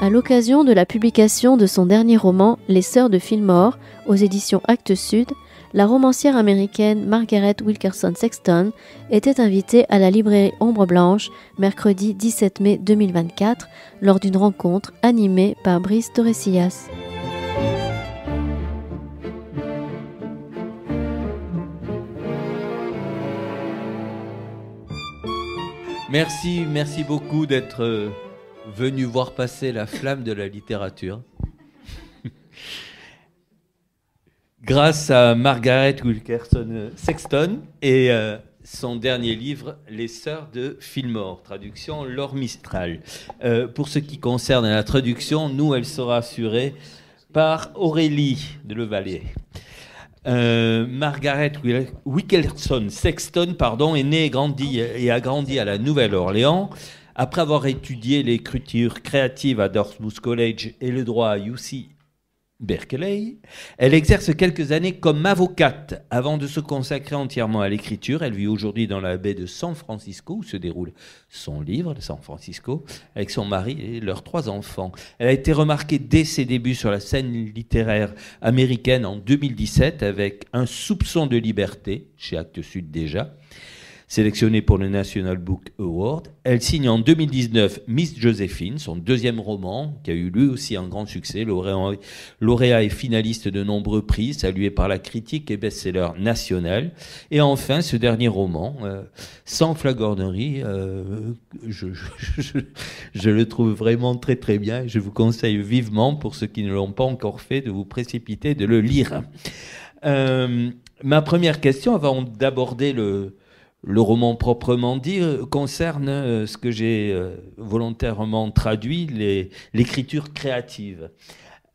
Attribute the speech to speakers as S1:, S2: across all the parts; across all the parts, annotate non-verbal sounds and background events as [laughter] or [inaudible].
S1: À l'occasion de la publication de son dernier roman Les Sœurs de Fillmore aux éditions Actes Sud, la romancière américaine Margaret Wilkerson Sexton était invitée à la librairie Ombre Blanche mercredi 17 mai 2024 lors d'une rencontre animée par Brice Torresillas. Merci, merci beaucoup d'être euh, venu voir passer la flamme de la littérature. Grâce à Margaret Wilkerson Sexton et euh, son dernier livre, Les Sœurs de Fillmore, traduction Laure Mistral. Euh, pour ce qui concerne la traduction, nous, elle sera assurée par Aurélie de Levalier. Euh, Margaret Wilkerson Sexton pardon, est née et, et a grandi à la Nouvelle-Orléans. Après avoir étudié l'écriture créative à Dartmouth College et le droit à UC Berkeley, elle exerce quelques années comme avocate avant de se consacrer entièrement à l'écriture. Elle vit aujourd'hui dans la baie de San Francisco où se déroule son livre, San Francisco, avec son mari et leurs trois enfants. Elle a été remarquée dès ses débuts sur la scène littéraire américaine en 2017 avec Un soupçon de liberté, chez Actes Sud déjà. Sélectionnée pour le National Book Award, elle signe en 2019 Miss Josephine, son deuxième roman, qui a eu lui aussi un grand succès, lauréat, et finaliste de nombreux prix, salué par la critique et best-seller national. Et enfin, ce dernier roman, euh, Sans flagornerie, euh, je, le trouve vraiment très très bien. Je vous conseille vivement, pour ceux qui ne l'ont pas encore fait, de vous précipiter, de le lire. Euh, ma première question, avant d'aborder le, le roman proprement dit euh, concerne euh, ce que j'ai euh, volontairement traduit, l'écriture créative.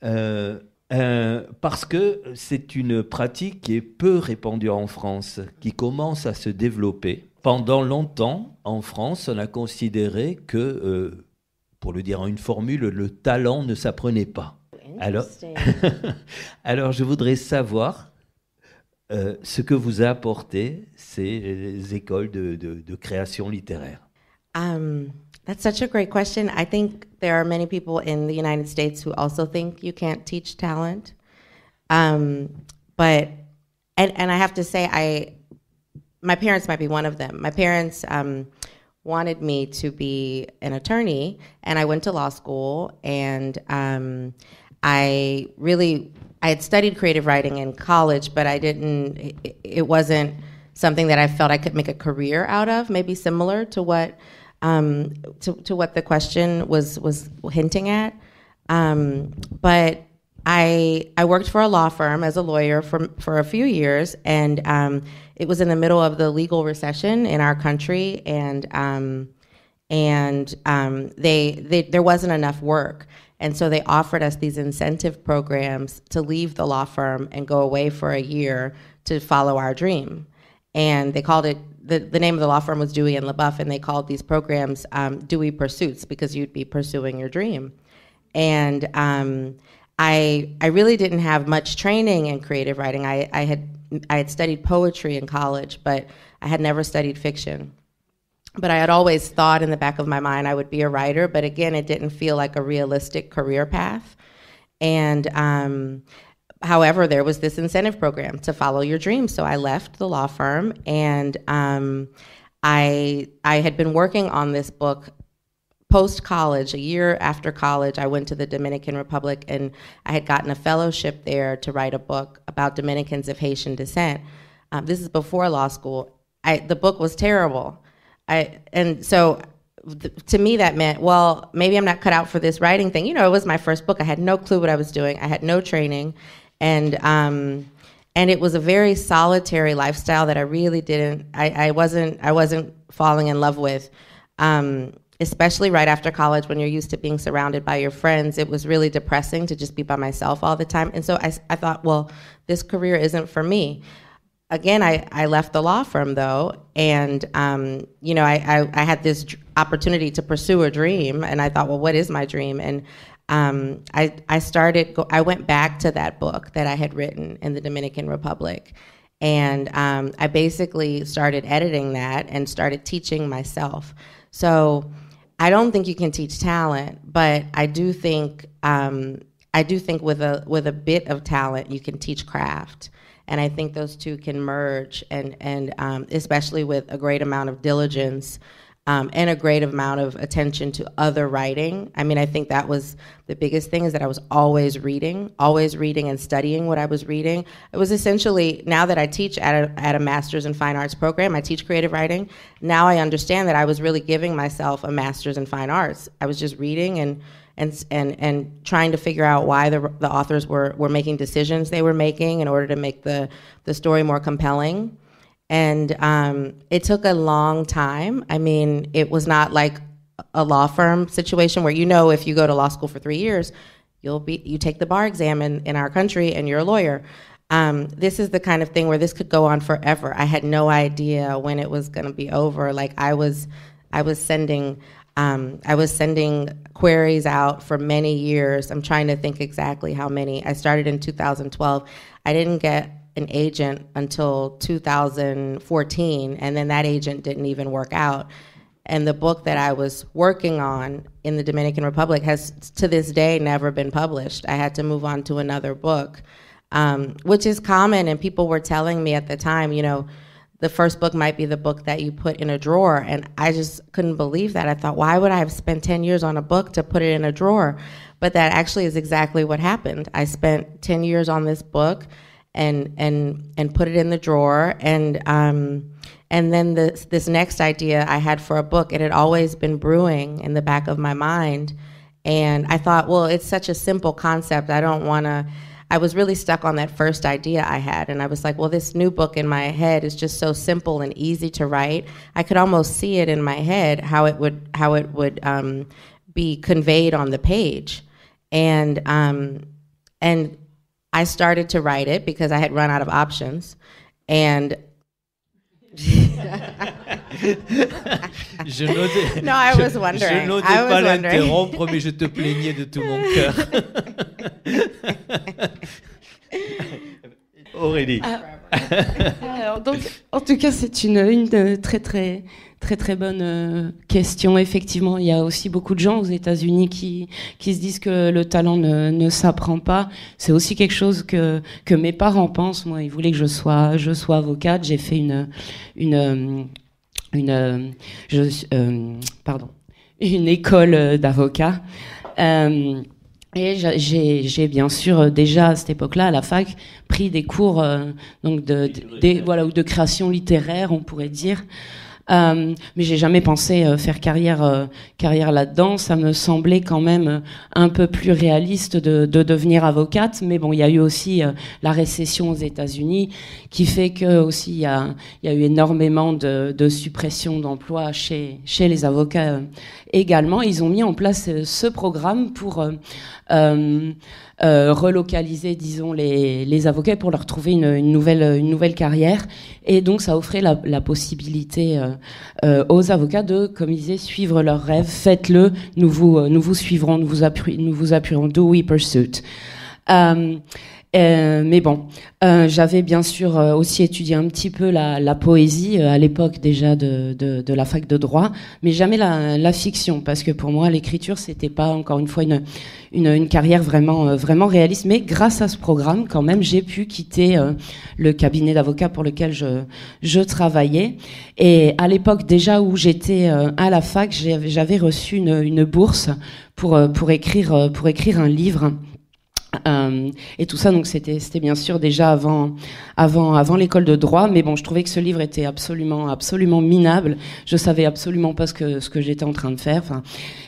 S1: parce que c'est une pratique qui est peu répandue en France, qui commence à se développer. Pendant longtemps, en France, on a considéré que, pour le dire en une formule, le talent ne s'apprenait pas. Alors, [laughs] alors je voudrais savoir Euh, ce que vous apportez, c'est les écoles de, de, de création littéraire.
S2: Um, that's such a great question. I think there are many people in the United States who also think you can't teach talent. Um, but, and, and I have to say, I, my parents might be one of them. My parents um, wanted me to be an attorney, and I went to law school, and um, I really I had studied creative writing in college, but I didn't, it wasn't something that I felt I could make a career out of, maybe similar to what. Um, to, to what the question was was hinting at, um, but I I worked for a law firm as a lawyer for for a few years, and um, it was in the middle of the legal recession in our country, and um, and um, they, they there wasn't enough work. And so they offered us these incentive programs to leave the law firm and go away for a year to follow our dream. And they called it, the, the name of the law firm was Dewey and LaBeouf, and they called these programs um, Dewey Pursuits because you'd be pursuing your dream. And um, I, I really didn't have much training in creative writing. I, I, had, I had studied poetry in college, but I had never studied fiction but I had always thought in the back of my mind I would be a writer, but again, it didn't feel like a realistic career path. And um, however, there was this incentive program to follow your dreams. So I left the law firm, and um, I I had been working on this book post college, a year after college, I went to the Dominican Republic and I had gotten a fellowship there to write a book about Dominicans of Haitian descent. Um, this is before law school. I, the book was terrible. I and so to me that meant well maybe i'm not cut out for this writing thing you know it was my first book i had no clue what i was doing i had no training and um, and it was a very solitary lifestyle that i really didn't i, I wasn't i wasn't falling in love with um, especially right after college when you're used to being surrounded by your friends it was really depressing to just be by myself all the time and so i, I thought well this career isn't for me again, I, I left the law firm though, and um, you know, I, I, I had this opportunity to pursue a dream, and I thought, well, what is my dream? And um, I I started go- I went back to that book that I had written in the Dominican Republic, and um, I basically started editing that and started teaching myself. So I don't think you can teach talent, but I do think. Um, I do think with a with a bit of talent, you can teach craft, and I think those two can merge, and, and um, especially with a great amount of diligence um, and a great amount of attention to other writing. I mean, I think that was the biggest thing is that I was always reading, always reading and studying what I was reading. It was essentially, now that I teach at a, at a master's in fine arts program, I teach creative writing. Now I understand that I was really giving myself a master's in fine arts. I was just reading and and and and trying to figure out why the the authors were were making decisions they were making in order to make the the story more compelling. And um, it took a long time. I mean, it was not like a law firm situation where you know if you go to law school for three years, you'll be you take the bar exam in, in our country and you're a lawyer. Um, this is the kind of thing where this could go on forever. I had no idea when it was going to be over. Like I was, I was sending um, I was sending queries out for many years. I'm trying to think exactly how many. I started in 2012. I didn't get an agent until 2014, and then that agent didn't even work out. And the book that I was working on in the Dominican Republic has to this day never been published. I had to move on to another book, um, which is common. And people were telling me at the time, you know, the first book might be the book that you put in a drawer. And I just couldn't believe that. I thought, why would I have spent 10 years on a book to put it in a drawer? But that actually is exactly what happened. I spent 10 years on this book and and and put it in the drawer and um, and then this this next idea I had for a book it had always been brewing in the back of my mind and I thought well it's such a simple concept I don't want to I was really stuck on that first idea I had. And I was like, well, this new book in my head is just so simple and easy to write. I could almost see it in my head how it would, how it would um, be conveyed on the page. And, um, and I started to write it because I had run out of options. And [laughs] [laughs] je [laughs] n'osais I was
S1: Je, pas l'interrompre, mais je te plaignais de tout mon [laughs] cœur. Aurélie. Ah. alors, donc,
S3: en tout cas, c'est une, une, très très très très bonne euh, question. Effectivement, il y a aussi beaucoup de gens aux États-Unis qui qui se disent que le talent ne, ne s'apprend pas. C'est aussi quelque chose que que mes parents pensent. Moi, ils voulaient que je sois je sois avocate. J'ai fait une une euh, une, euh, euh, pardon, une école euh, d'avocats. Et j'ai bien sûr déjà à cette époque-là à la fac pris des cours donc voilà ou de création littéraire on pourrait dire euh, mais j'ai jamais pensé euh, faire carrière, euh, carrière là-dedans. Ça me semblait quand même un peu plus réaliste de, de devenir avocate. Mais bon, il y a eu aussi la récession aux États-Unis qui fait que aussi il y a, y a, eu énormément de, de suppression d'emplois chez, chez les avocats également. Ils ont mis en place ce programme pour euh, euh, relocaliser, disons, les, les, avocats pour leur trouver une, nouvelle, une nouvelle carrière. Et donc, ça offrait la, possibilité euh, euh, aux avocats de, comme ils disaient, suivre leurs rêve. Faites-le, nous vous, nous vous suivrons, nous vous, appuierons, nous vous appuyons. Do we pursue euh, mais bon, euh, j'avais bien sûr euh, aussi étudié un petit peu la, la poésie euh, à l'époque déjà de, de, de, la fac de droit, mais jamais la, la fiction, parce que pour moi l'écriture c'était pas encore une fois une, une, une carrière vraiment vraiment réaliste. Mais grâce à ce programme, quand même, j'ai pu quitter le cabinet d'avocat pour lequel je, je travaillais. Et à l'époque déjà où j'étais à la fac, j'avais reçu une, une bourse pour pour écrire pour écrire un livre. Euh, et tout ça, donc c'était bien sûr déjà avant, avant, avant l'école de droit. Mais bon, je trouvais que ce livre était absolument, absolument minable. Je savais absolument pas ce que, ce que j'étais en train de faire.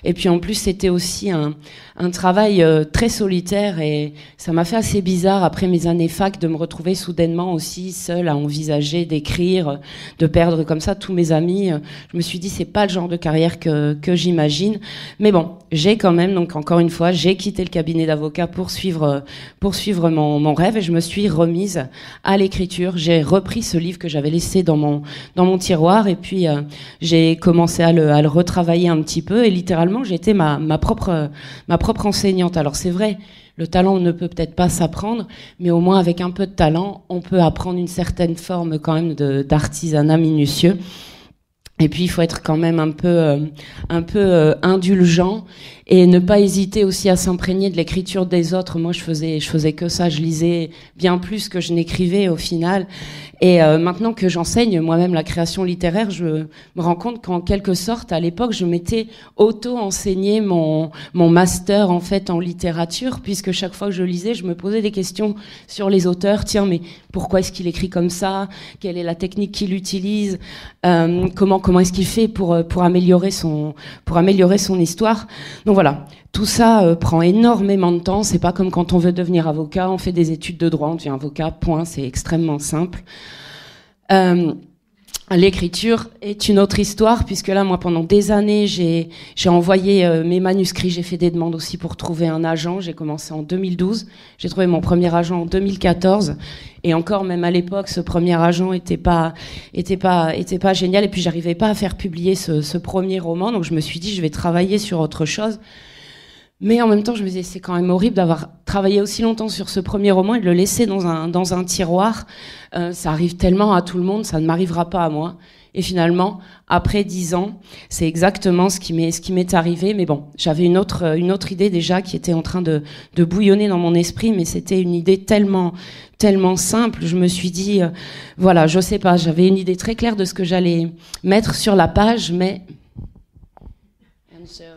S3: et puis en plus, c'était aussi un, un travail euh, très solitaire et ça m'a fait assez bizarre après mes années fac de me retrouver soudainement aussi seule à envisager d'écrire, de perdre comme ça tous mes amis. Je me suis dit, c'est pas le genre de carrière que, que j'imagine. Mais bon, j'ai quand même, donc encore une fois, j'ai quitté le cabinet d'avocat pour suivre, pour suivre mon, mon rêve et je me suis remise à l'écriture. J'ai repris ce livre que j'avais laissé dans mon, dans mon tiroir et puis euh, j'ai commencé à le, retravailler un petit peu et littéralement j'étais ma, propre, ma propre enseignante. Alors c'est vrai, le talent ne peut peut-être pas s'apprendre, mais au moins avec un peu de talent, on peut apprendre une certaine forme quand même d'artisanat minutieux. Et puis il faut être quand même un peu, euh, un peu euh, indulgent et ne pas hésiter aussi à s'imprégner de l'écriture des autres. Moi, je faisais, je faisais que ça. Je lisais bien plus que je n'écrivais au final. Et euh, maintenant que j'enseigne moi-même la création littéraire, je me rends compte qu'en quelque sorte, à l'époque, je m'étais auto-enseigné mon, mon master en fait en littérature, puisque chaque fois que je lisais, je me posais des questions sur les auteurs. Tiens, mais pourquoi est-ce qu'il écrit comme ça Quelle est la technique qu'il utilise Comment comment est-ce qu'il fait pour euh, pour améliorer son pour améliorer son histoire. Donc voilà, tout ça euh, prend énormément de temps. C'est pas comme quand on veut devenir avocat, on fait des études de droit, on devient avocat. Point, c'est extrêmement simple. Euh, L'écriture est une autre histoire, puisque là, moi, pendant des années, j'ai, envoyé euh, mes manuscrits, j'ai fait des demandes aussi pour trouver un agent. J'ai commencé en 2012, j'ai trouvé mon premier agent en 2014, et encore, même à l'époque, ce premier agent était pas, pas, était pas génial, et puis j'arrivais pas à faire publier ce, ce premier roman, donc je me suis dit, je vais travailler sur autre chose. Mais en même temps, je me disais, c'est quand même horrible d'avoir travaillé aussi longtemps sur ce premier roman et de le laisser dans un, dans un tiroir. Euh, ça arrive tellement à tout le monde, ça ne m'arrivera pas à moi. Et finalement, après dix ans, c'est exactement ce qui m'est ce qui m'est arrivé. Mais bon, j'avais une autre une autre idée déjà qui était en train de, de bouillonner dans mon esprit, mais c'était une idée tellement tellement simple. Je me suis dit, euh, voilà, je sais pas, j'avais une idée très claire de ce que j'allais mettre sur la page, mais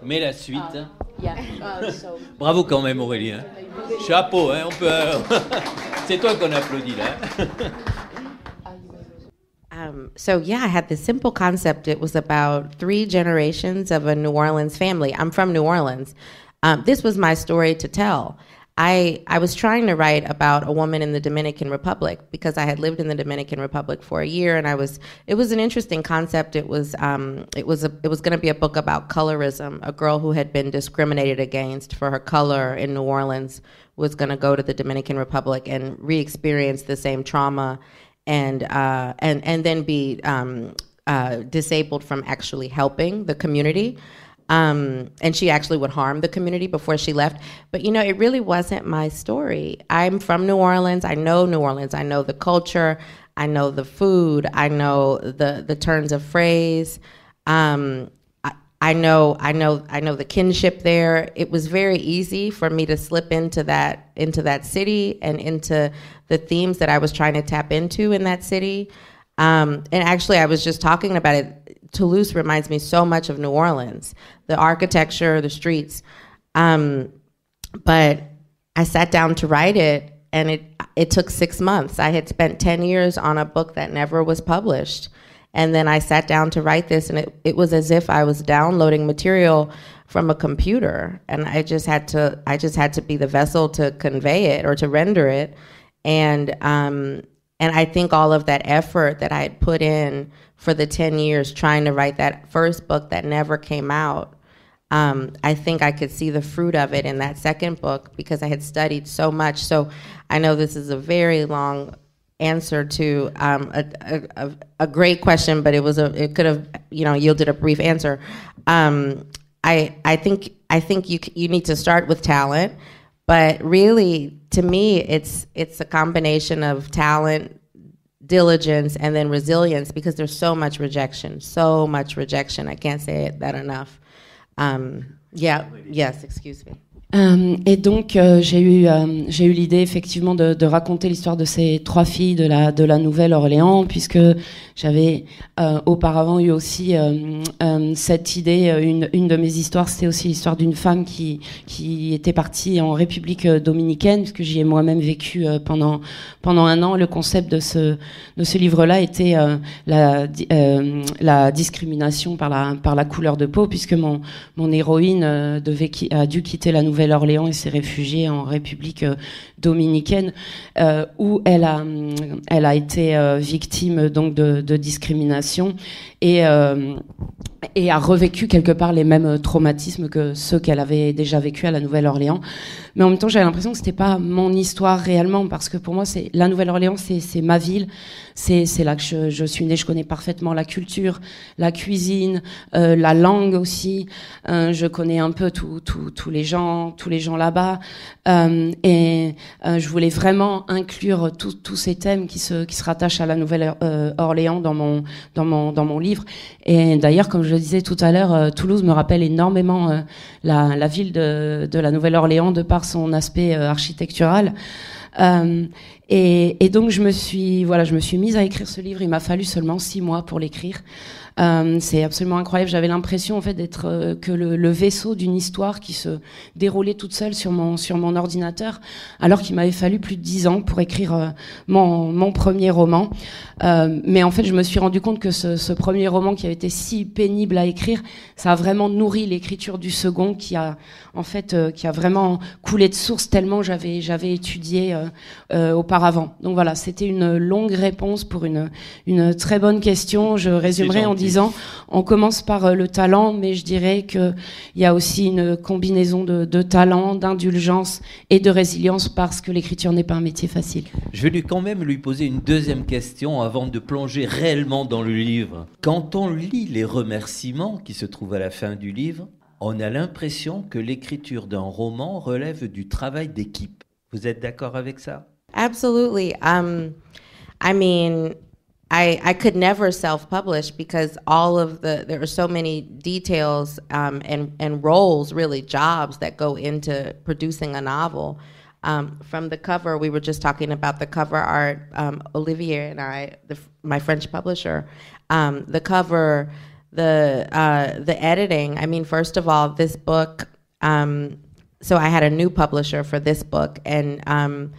S3: Mais la suite. Ah, ah, [laughs]
S1: Bravo quand même Aurélie. hein. Chapeau, hein, on peut. Euh, [laughs] c'est toi qu'on applaudit là. [laughs]
S2: Um, so yeah, I had this simple concept. It was about three generations of a New Orleans family. I'm from New Orleans. Um, this was my story to tell. I, I was trying to write about a woman in the Dominican Republic because I had lived in the Dominican Republic for a year, and I was it was an interesting concept. It was um, it was a, it was going to be a book about colorism. A girl who had been discriminated against for her color in New Orleans was going to go to the Dominican Republic and re-experience the same trauma, and uh, and and then be um, uh, disabled from actually helping the community. Um, and she actually would harm the community before she left. But you know, it really wasn't my story. I'm from New Orleans. I know New Orleans. I know the culture. I know the food. I know the the turns of phrase. Um, I, I know, I know, I know the kinship there. It was very easy for me to slip into that into that city and into the themes that I was trying to tap into in that city. Um, and actually, I was just talking about it Toulouse reminds me so much of New Orleans, the architecture, the streets. Um, but I sat down to write it, and it it took six months. I had spent ten years on a book that never was published, and then I sat down to write this, and it it was as if I was downloading material from a computer, and I just had to I just had to be the vessel to convey it or to render it, and um, and I think all of that effort that I had put in for the 10 years trying to write that first book that never came out, um, I think I could see the fruit of it in that second book because I had studied so much. So I know this is a very long answer to um, a, a, a, great question, but it was a it could have you know yielded a brief answer. Um, I I think I think you you need to start with talent, but really to me it's it's a combination of talent, diligence and then resilience because there's so much rejection, so much rejection. I can't say it, that enough. Um, yeah, yes,
S3: excuse me. Euh, et donc euh, j'ai eu, euh, j'ai eu l'idée effectivement de, raconter l'histoire de ces trois filles de la, de la Nouvelle-Orléans, puisque j'avais auparavant eu aussi cette idée, une, une de mes histoires, c'était aussi l'histoire d'une femme qui, qui était partie en République dominicaine, puisque j'y ai moi-même vécu pendant, pendant un an. Le concept de ce, de ce livre-là était la, la discrimination par la, par la couleur de peau, puisque mon, mon héroïne devait, a dû quitter la nouvelle Nouvelle-Orléans et s'est réfugié en République euh, dominicaine euh, où elle a, euh, elle a été euh, victime donc de, discrimination et, et a revécu quelque part les mêmes traumatismes que ceux qu'elle avait déjà vécu à la Nouvelle-Orléans. Mais en même temps, j'avais l'impression que c'était pas mon histoire réellement parce que pour moi, c'est la Nouvelle-Orléans, c'est ma ville, c'est là que je, suis née, je connais parfaitement la culture, la cuisine, la langue aussi. je connais un peu tous les gens, tous les gens là-bas et euh, je voulais vraiment inclure tous ces thèmes qui se, qui se rattachent à la Nouvelle-Orléans euh, dans mon, dans, mon, dans mon livre. Et d'ailleurs, comme je le disais tout à l'heure, euh, Toulouse me rappelle énormément euh, la, la ville de, de la Nouvelle-Orléans de par son aspect architectural. Euh, et, et, donc je me suis voilà, je me suis mise à écrire ce livre. Il m'a fallu seulement six mois pour l'écrire. Euh, c'est absolument incroyable. J'avais l'impression en fait d'être euh, que le, le vaisseau d'une histoire qui se déroulait toute seule sur mon sur mon ordinateur, alors qu'il m'avait fallu plus de dix ans pour écrire euh, mon, mon premier roman. mais en fait, je me suis rendu compte que ce, ce, premier roman qui avait été si pénible à écrire, ça a vraiment nourri l'écriture du second, qui a en fait qui a vraiment coulé de source tellement j'avais j'avais étudié auparavant. Donc voilà, c'était une longue réponse pour une une très bonne question. Je résumerai en disant on commence par euh, le talent, mais je dirais qu'il y a aussi une combinaison de, talent, d'indulgence et de résilience parce que l'écriture n'est pas un métier facile.
S1: Je vais quand même lui poser une deuxième question avant de plonger réellement dans le livre. Quand on lit les remerciements qui se trouvent à la fin du livre, on a l'impression que l'écriture d'un roman relève du travail d'équipe. Vous êtes d'accord avec ça?
S2: Absolument. Um, I mean, I, I could never self-publish because all of the there are so many details um, and and roles really jobs that go into producing a novel. Um, from the cover, we were just talking about the cover art. Um, Olivier and I, the, my French publisher, um, the cover, the uh, the editing. I mean, first of all, this book. Um, so I had a new publisher for this book, and um,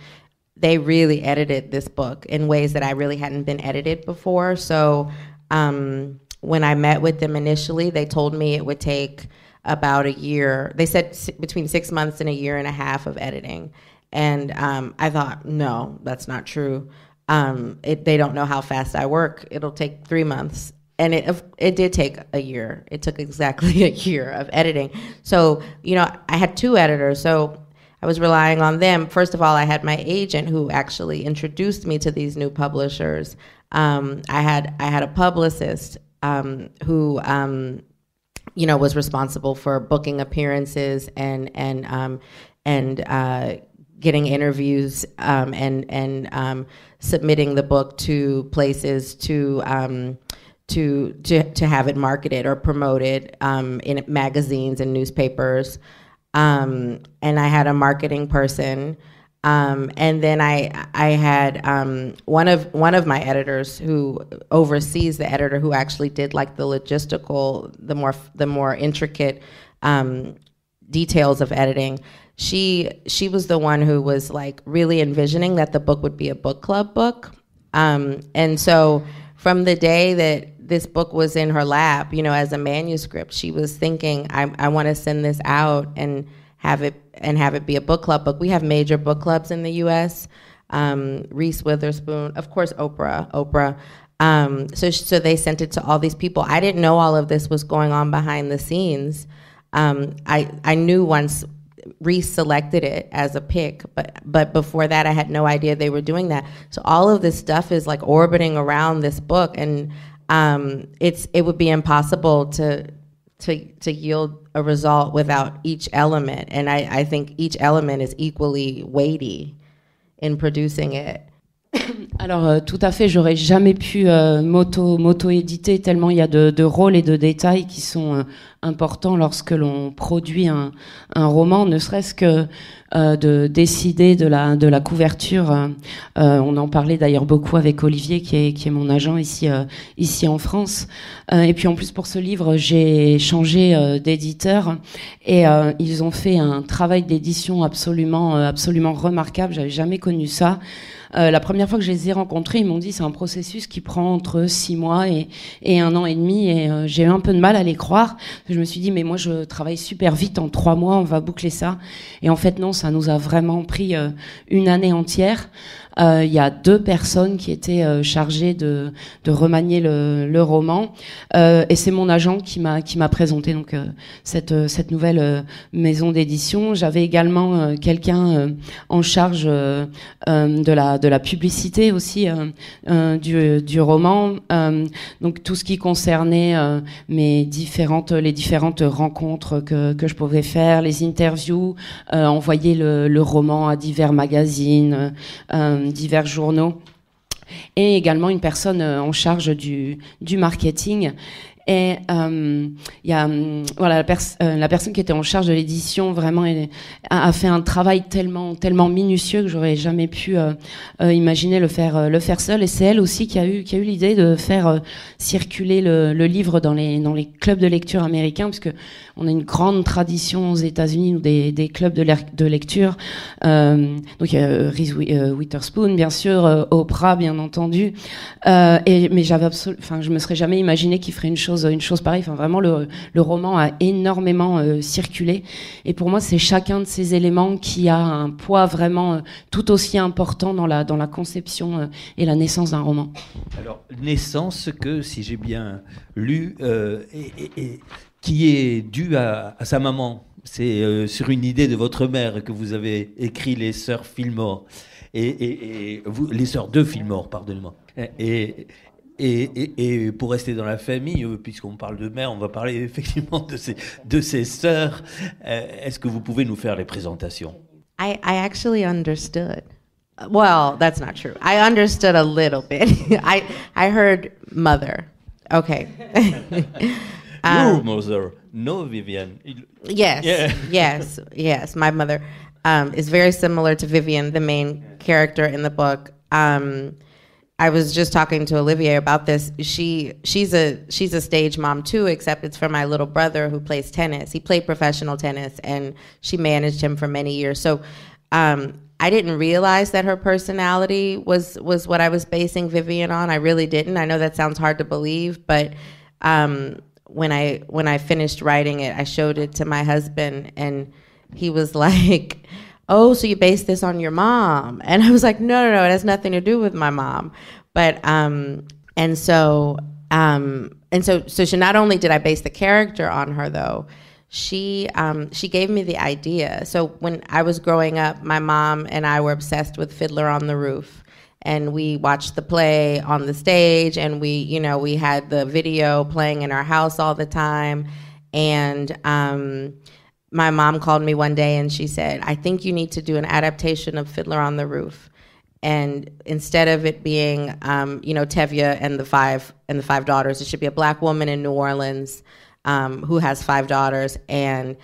S2: they really edited this book in ways that I really hadn't been edited before. So um, when I met with them initially, they told me it would take about a year. They said between six months and a year and a half of editing. And um, I thought, no, that's not true. Um, it, they don't know how fast I work. It'll take three months. And it, it did take a year. It took exactly [laughs] a year of editing. So, you know, I had two editors. So I was relying on them. First of all, I had my agent who actually introduced me to these new publishers. Um, I had I had a publicist um, who um, you know was responsible for booking appearances and and um, and uh, getting interviews um, and and um, submitting the book to places to, um, to to to have it marketed or promoted um, in magazines and newspapers um, and I had a marketing person. Um, and then I I had um, one of one of my editors who oversees the editor who actually did like the logistical the more the more intricate um, details of editing. She she was the one who was like really envisioning that the book would be a book club book, um, and so from the day that this book was in her lap, you know, as a manuscript. She was thinking, I, I want to send this out and have it and have it be a book club book. We have major book clubs in the U.S. Um, Reese Witherspoon, of course, Oprah, Oprah. Um, so, so they sent it to all these people. I didn't know all of this was going on behind the scenes. Um, I I knew once Reese selected it as a pick, but but before that, I had no idea they were doing that. So all of this stuff is like orbiting around this book, and um, it's it would be impossible to to to yield a result without each element, and I, I think each element is equally weighty
S3: in producing it. Alors euh, tout à fait, j'aurais jamais pu euh, moto éditer tellement il y a de, rôles et de détails qui sont euh, importants lorsque l'on produit un, un, roman, ne serait-ce que de décider de la de la couverture. on en parlait d'ailleurs beaucoup avec Olivier qui est qui est mon agent ici ici en France. et puis en plus pour ce livre, j'ai changé d'éditeur et ils ont fait un travail d'édition absolument absolument remarquable. J'avais jamais connu ça. Euh, la première fois que je les ai rencontrés, ils m'ont dit c'est un processus qui prend entre six mois et, un an et demi. Et euh, j'ai eu un peu de mal à les croire. Je me suis dit mais moi je travaille super vite, en trois mois on va boucler ça. Et en fait non, ça nous a vraiment pris euh, une année entière euh, il y a deux personnes qui étaient euh, chargées de, de, remanier le, le roman, euh, et c'est mon agent qui m'a qui m'a présenté donc euh, cette cette nouvelle maison d'édition. J'avais également quelqu'un en charge de la de la publicité aussi du du roman, donc tout ce qui concernait mes différentes les différentes rencontres que que je pouvais faire, les interviews, envoyer le, le roman à divers magazines. Euh, divers journaux et également une personne euh, en charge du, du marketing. Et il euh, y a hum, voilà la, euh, la, personne qui était en charge de l'édition vraiment elle, a, fait un travail tellement tellement minutieux que j'aurais jamais pu euh, imaginer le faire le faire seul. Et c'est elle aussi qui a eu qui a eu l'idée de faire circuler le, le, livre dans les dans les clubs de lecture américains, parce que on a une grande tradition aux États-Unis des, des clubs de, lecture. Euh, donc il y a Reese Witherspoon, bien sûr, Oprah, bien entendu. Euh, et mais j'avais enfin je me serais jamais imaginé qu'il ferait une chose une chose pareille. Enfin, vraiment, le, roman a énormément euh, circulé. Et pour moi, c'est chacun de ces éléments qui a un poids vraiment euh, tout aussi important dans la, dans la conception euh, et la naissance d'un roman.
S1: Alors, naissance que, si j'ai bien lu, et, qui est due à, sa maman. C'est sur une idée de votre mère que vous avez écrit Les Sœurs Fillmore. Et, et, vous, les sœurs de Fillmore, pardonnez-moi. Et, et, et, et, pour rester dans la famille, euh, puisqu'on parle de mère, on va parler [laughs] effectivement de ses, de ses sœurs. Euh, est-ce que vous pouvez nous faire les présentations
S2: I, I actually understood. Well, that's not true. I understood a little bit. [laughs] I, I heard mother. Okay. [laughs] um, Your
S1: mother. No, Vivian.
S2: Yes. Yeah. yes. Yes. My mother um, is very similar to Vivian, the main character in the book. Um, I was just talking to Olivia about this. She she's a she's a stage mom too, except it's for my little brother who plays tennis. He played professional tennis, and she managed him for many years. So um, I didn't realize that her personality was was what I was basing Vivian on. I really didn't. I know that sounds hard to believe, but um, when I when I finished writing it, I showed it to my husband, and he was [laughs] like oh, so you base this on your mom. [laughs] And I was like, no, no, no, it has nothing to do with my mom. But, um, and so, um, and so, so she not only did I base the character on her though, she, um, she gave me the idea. So when I was growing up, my mom and I were obsessed with Fiddler on the Roof. And we watched the play on the stage, and we, you know, we had the video playing in our house all the time. And, um, my mom called me one day and she said, I think you need to do an adaptation of Fiddler on the Roof. And instead of it being, um, you know, Tevye and the five and the five daughters, it should be a black woman in New Orleans um, who has five daughters. And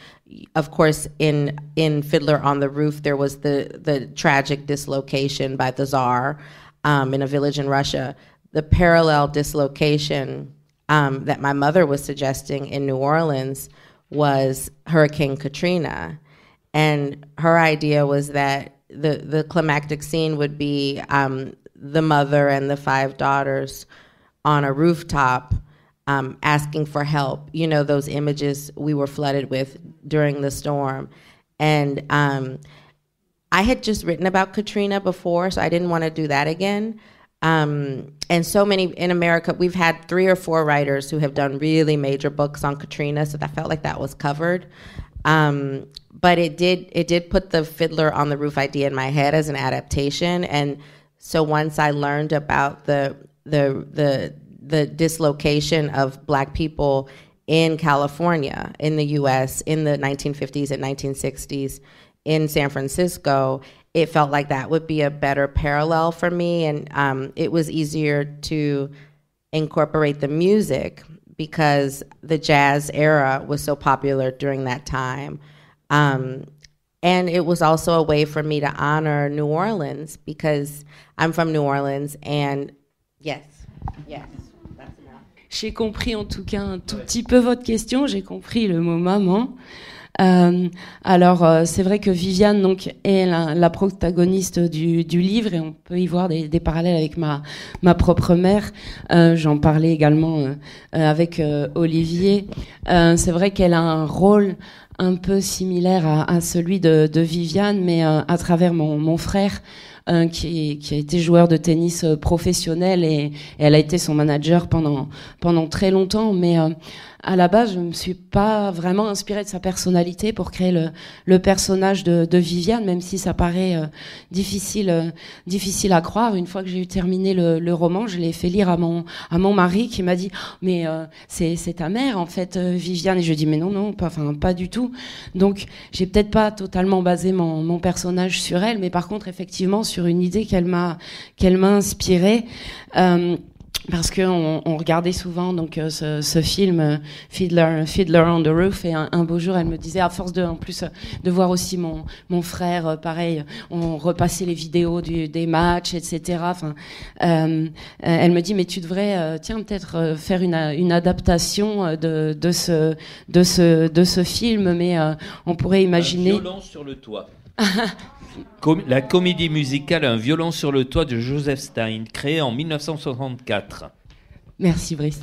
S2: of course, in in Fiddler on the Roof, there was the the tragic dislocation by the Czar um, in a village in Russia. The parallel dislocation um, that my mother was suggesting in New Orleans was Hurricane Katrina. And her idea was that the, the climactic scene would be um, the mother and the five daughters on a rooftop um, asking for help. You know, those images we were flooded with during the storm. And um, I had just written about Katrina before, so I didn't want to do that again. Um, and so many in America, we've had three or four writers who have done really major books on Katrina, so that felt like that was covered. Um, but it did it did put the Fiddler on the Roof idea in my head as an adaptation, and so once I learned about the the the the dislocation of Black people in California, in the U.S., in the 1950s and 1960s, in San Francisco, it felt like that would be a better parallel for me. And um, it was easier to incorporate the music because the jazz era was so popular during that time. Um, and it was also a way for me to honor New Orleans because I'm from New Orleans. And yes, yes.
S3: J'ai compris en tout cas un tout petit peu votre question. J'ai compris le mot maman. Euh, alors euh, c'est vrai que Viviane donc est la, protagoniste du, du, livre et on peut y voir des, des parallèles avec ma ma propre mère. Euh, J'en parlais également euh, euh, avec Olivier. c'est vrai qu'elle a un rôle un peu similaire à, à celui de, de, Viviane, mais à travers mon, mon frère. Euh, qui, qui, a été joueur de tennis professionnel et, elle a été son manager pendant pendant très longtemps. Mais à la base, je ne me suis pas vraiment inspirée de sa personnalité pour créer le, personnage de, de, Viviane, même si ça paraît euh, difficile, euh, difficile à croire. Une fois que j'ai eu terminé le, roman, je l'ai fait lire à mon, à mon mari qui m'a dit Mais euh, c'est ta mère, en fait, Viviane. Et je dis Mais non, non, pas, pas du tout. Donc, j'ai peut-être pas totalement basé mon, mon, personnage sur elle, mais par contre, effectivement, sur une idée qu'elle m'a qu'elle m'a inspirée parce qu'on on regardait souvent donc euh, ce, ce, film euh, Fiddler, Fiddler on the Roof et un, beau jour elle me disait à force de en plus euh, de voir aussi mon mon frère pareil on repassait les vidéos du, des matchs etc enfin euh, elle me dit mais tu devrais tiens peut-être faire une, une adaptation de, de ce de ce de ce film mais on pourrait imaginer violence
S1: sur le toit [laughs] la comédie musicale Un violon sur le toit de Joseph Stein, créée en 1964.
S3: Merci Brice.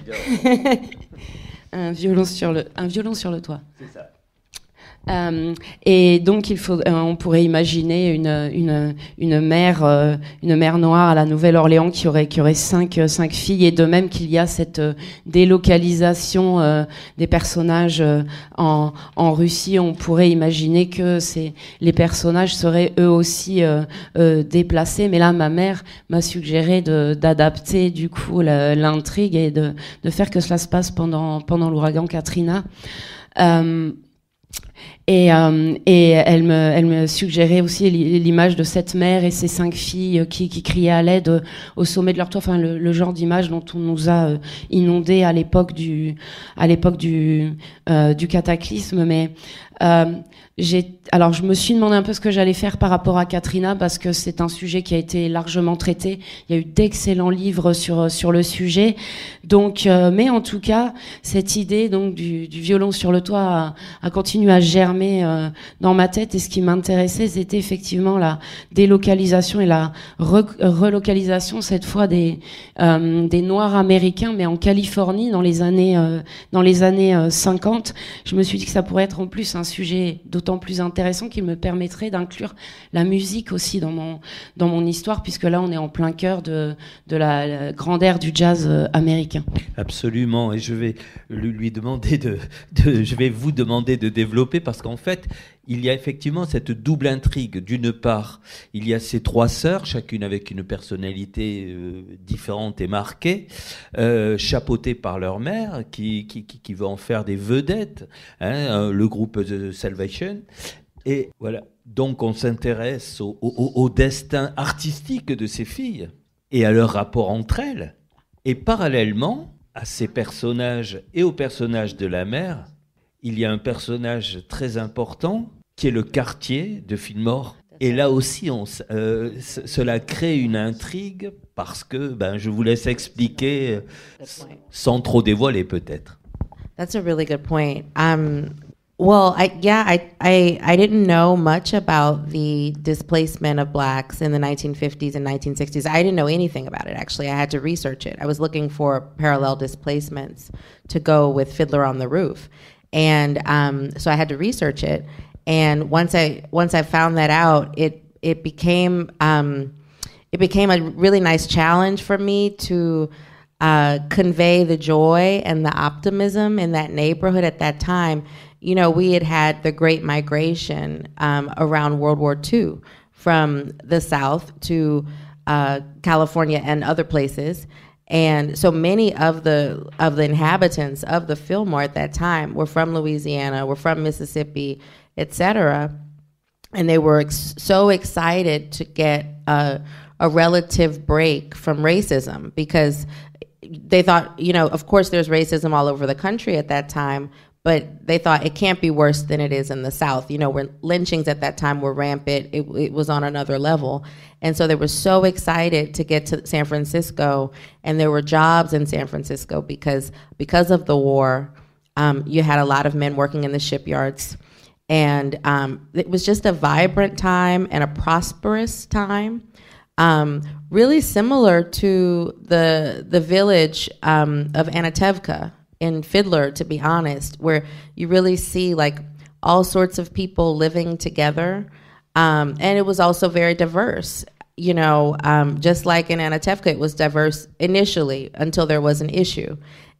S3: [laughs] un, violon sur le, un violon sur le toit. C'est ça. Euh, et donc, il faut, euh, on pourrait imaginer une, une, une mère, euh, une mère noire à la Nouvelle-Orléans qui aurait, qui aurait cinq, cinq filles, et de même qu'il y a cette délocalisation des personnages en, Russie, on pourrait imaginer que c'est, les personnages seraient eux aussi déplacés. Mais là, ma mère m'a suggéré d'adapter du coup l'intrigue et de, faire que cela se passe pendant, pendant l'ouragan Katrina. Et, euh, et, elle, me, elle me suggérait aussi l'image de cette mère et ses cinq filles euh, qui, qui criaient à l'aide euh, au sommet de leur toit, enfin le, genre d'image dont on nous a inondé à l'époque du, à l'époque du, du cataclysme. Mais alors je me suis demandé un peu ce que j'allais faire par rapport à Katrina parce que c'est un sujet qui a été largement traité. Il y a eu d'excellents livres sur euh, sur le sujet. Donc, euh, mais en tout cas, cette idée donc du, du violon sur le toit a, continué à germer euh, dans ma tête et ce qui m'intéressait, c'était effectivement la délocalisation et la relocalisation cette fois des des Noirs américains, mais en Californie dans les années dans les années 50. Je me suis dit que ça pourrait être en plus un sujet de d'autant plus intéressant qu'il me permettrait d'inclure la musique aussi dans mon, dans mon histoire, puisque là, on est en plein cœur de, de la, grande ère du jazz euh, américain.
S1: Absolument, et je vais lui, demander de, je vais vous demander de développer, parce qu'en fait, il y a effectivement cette double intrigue. D'une part, il y a ces trois sœurs, chacune avec une personnalité euh, différente et marquée, euh, chapeautées par leur mère, qui, qui, va en faire des vedettes, hein, euh, le groupe The Salvation. Et voilà, donc on s'intéresse au, au destin artistique de ces filles et à leur rapport entre elles. Et parallèlement à ces personnages et aux personnages de la mère, il y a un personnage très important qui est le quartier de Fillmore. Et là aussi, euh, cela crée une intrigue parce que ben, je vous laisse expliquer euh, sans trop dévoiler peut-être.
S2: That's a really good point. Um, well, I, yeah, I, I, I didn't know much about the displacement of blacks in the 1950s and 1960s. I didn't know anything about it, actually. I had to research it. I was looking for parallel displacements to go with Fiddler on the Roof. and um, so I had to research it. And once I once I found that out, it it became um, it became a really nice challenge for me to uh, convey the joy and the optimism in that neighborhood at that time. You know, we had had the Great Migration um, around World War II from the South to uh, California and other places, and so many of the of the inhabitants of the Fillmore at that time were from Louisiana, were from Mississippi, etc. And they were ex so excited to get a, a relative break from racism because they thought, you know, of course there's racism all over the country at that time, but they thought it can't be worse than it is in the South. You know, where lynchings at that time were rampant, it, it, was on another level. And so they were so excited to get to San Francisco, and there were jobs in San Francisco because because of the war. Um, you had a lot of men working in the shipyards, and um, it was just a vibrant time and a prosperous time. Um, really similar to the the village um, of Anatevka in Fiddler, to be honest, where you really see like all sorts of people living together. Um, and it was also very diverse. You know, um, just like in Anatevka, it was diverse initially until there was an issue.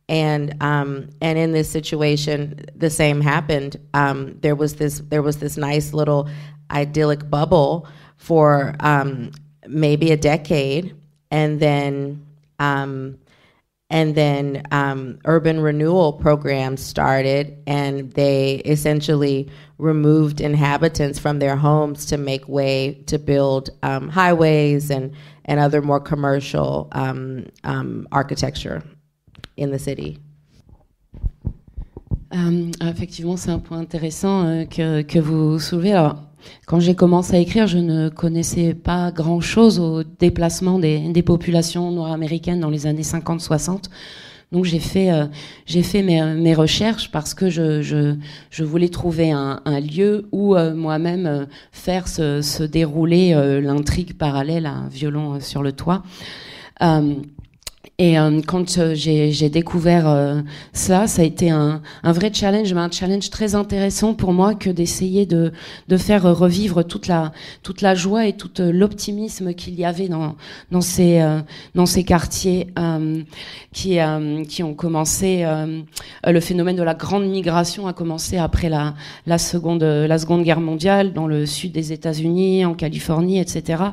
S2: And um, and in this situation, the same happened. Um, there was this there was this nice little idyllic bubble for um, maybe a decade, and then um, and then um, urban renewal programs started, and they essentially removed inhabitants from their homes to make way to build um, highways and, and other more commercial um, um, architecture in
S3: the city. Um, effectivement, c'est un point intéressant euh, que, que, vous soulevez. Alors, Quand j'ai commencé à écrire, je ne connaissais pas grand-chose au déplacement des, populations noires américaines dans les années 50-60. Donc j'ai fait, euh, mes, recherches parce que je, voulais trouver un, lieu où euh, moi-même euh, faire se, se dérouler l'intrigue parallèle à un violon sur le toit. Et euh, quand euh, j'ai découvert ça, euh, ça a été un, vrai challenge, mais un challenge très intéressant pour moi que d'essayer de, de, faire revivre toute la, toute la joie et tout l'optimisme qu'il y avait dans, dans, ces, dans ces quartiers qui, qui ont commencé. le phénomène de la grande migration a commencé après la, la, seconde, la Seconde Guerre mondiale, dans le sud des États-Unis, en Californie, etc.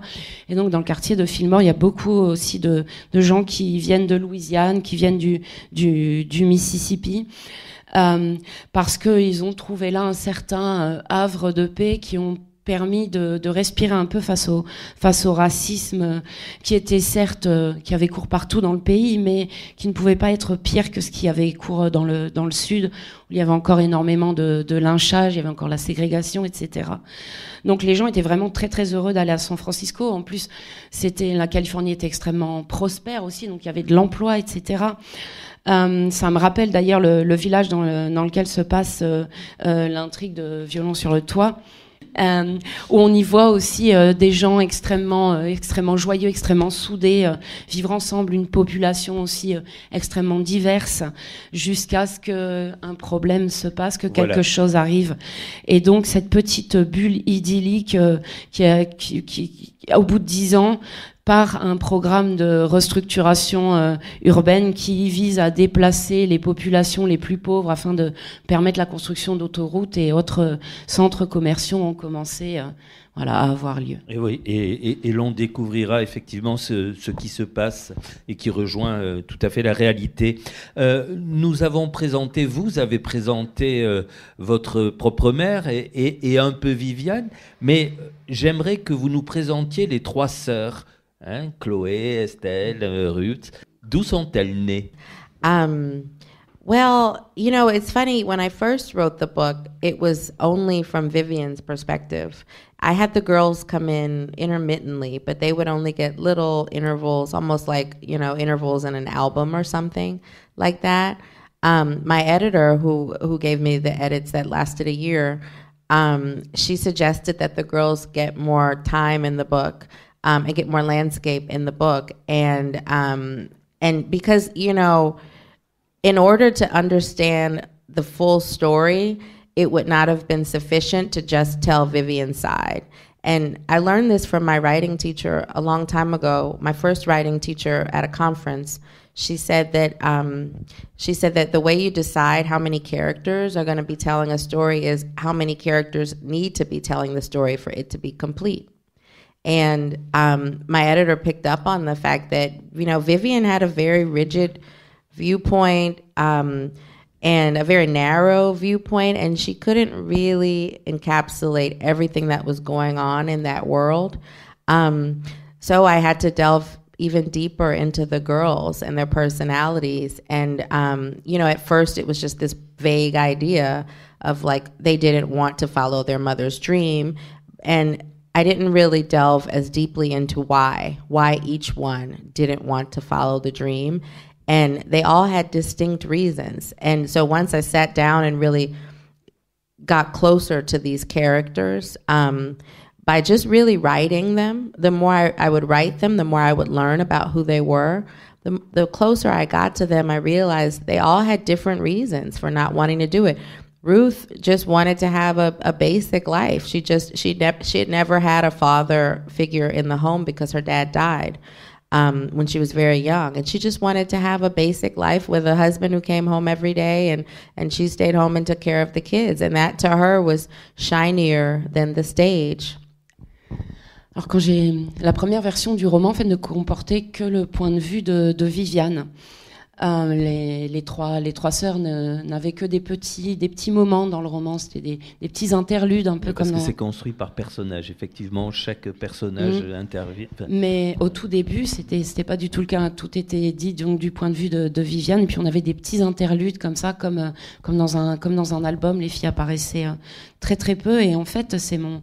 S3: Et donc dans le quartier de Fillmore, il y a beaucoup aussi de, de gens qui viennent de Louisiane, qui viennent du, du, Mississippi. Euh, parce qu'ils ont trouvé là un certain euh, havre de paix qui ont permis de, respirer un peu face au, face au racisme qui était certes, euh, qui avait cours partout dans le pays, mais qui ne pouvait pas être pire que ce qui avait cours dans le, dans le sud, où il y avait encore énormément de, lynchage, il y avait encore la ségrégation, etc. Donc les gens étaient vraiment très très heureux d'aller à San Francisco. En plus, c'était la Californie était extrêmement prospère aussi, donc il y avait de l'emploi, etc. Euh, ça me rappelle d'ailleurs le, village dans, lequel se passe euh, l'intrigue de Violon sur le toit. Euh, où on y voit aussi euh, des gens extrêmement, euh, extrêmement joyeux, extrêmement soudés, vivre ensemble une population aussi extrêmement diverse, jusqu'à ce qu'un problème se passe, que quelque chose arrive. Et donc cette petite bulle idyllique qui, a, qui, qui, qui, au bout de dix ans, par un programme de restructuration euh, urbaine qui vise à déplacer les populations les plus pauvres afin de permettre la construction d'autoroutes et autres euh, centres commerciaux ont commencé euh, voilà, à avoir
S1: lieu. Et oui, et, et, l'on découvrira effectivement ce, qui se passe et qui rejoint tout à fait la réalité. nous avons présenté, vous avez présenté votre propre mère et, et un peu Viviane, mais j'aimerais que vous nous présentiez les trois sœurs
S2: Hein, Chloé, Estelle, Ruth, d'où sont-elles nées? Um, well, you know, it's funny. When I first wrote the book, it was only from Vivian's perspective. I had the girls come in intermittently, but they would only get little intervals, almost like, you know, intervals in an album or something like that. Um, my editor, who, who gave me the edits that lasted a year, um, she suggested that the girls get more time in the book um, and get more landscape in the book. And um, and because you know, in order to understand the full story, it would not have been sufficient to just tell Vivian's side. And I learned this from my writing teacher a long time ago. My first writing teacher at a conference, she said that um, she said that the way you decide how many characters are going to be telling a story is how many characters need to be telling the story for it to be complete. And um, my editor picked up on the fact that, you know, Vivian had a very rigid viewpoint um, and a very narrow viewpoint, and she couldn't really encapsulate everything that was going on in that world. Um, so I had to delve even deeper into the girls and their personalities. And, um, you know, at first it was just this vague idea of like they didn't want to follow their mother's dream. And I didn't really delve as deeply into why, why each one didn't want to follow the dream. And they all had distinct reasons. And so once I sat down and really got closer to these characters, um, by just really writing them, the more I, I, would write them, the more I would learn about who they were. The, the closer I got to them, I realized they all had different reasons for not wanting to do it. Ruth just wanted to have a, a basic life. She just she ne- she had never had a father figure in the home because her dad died um, when she was very young, and she just wanted to have a basic life with a husband who came home every day, and and she stayed home and took care of the kids, and that to her was
S3: shinier than the stage. Alors quand j'ai la première version du roman, en fait, ne comportait que le point de vue de, de Viviane. Euh, les, trois, les sœurs n'avaient que des petits, moments dans le roman, c'était des, des, petits interludes un peu Parce comme. Parce que c'est
S1: construit par personnage, effectivement, chaque personnage mm. intervient. Mais
S3: au tout début, c'était, c'était pas du tout le cas. Tout était dit du point de vue de, Viviane, puis on avait des petits interludes comme ça, comme euh, dans un album, les filles apparaissaient euh, très très peu. Et en fait, c'est mon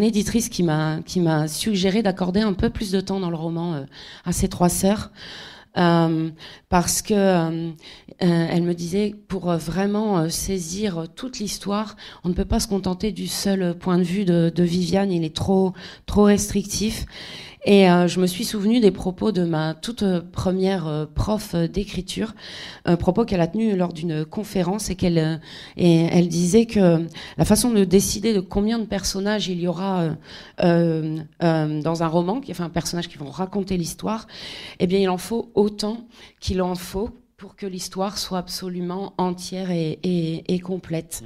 S3: éditrice qui m'a qui m'a suggéré d'accorder un peu plus de temps dans le roman à ces trois sœurs. Euh, parce que euh, euh, elle me disait pour vraiment saisir toute l'histoire, on ne peut pas se contenter du seul point de vue de, de Viviane, il est trop trop restrictif. Et euh, je me suis souvenu des propos de ma toute euh, première euh, prof d'écriture, un propos qu'elle a tenu lors d'une conférence et qu'elle et elle disait que la façon de décider de combien de personnages il y aura dans un roman, enfin un personnage qui vont raconter l'histoire, eh bien il en faut autant qu'il en faut pour que l'histoire soit absolument entière et, complète.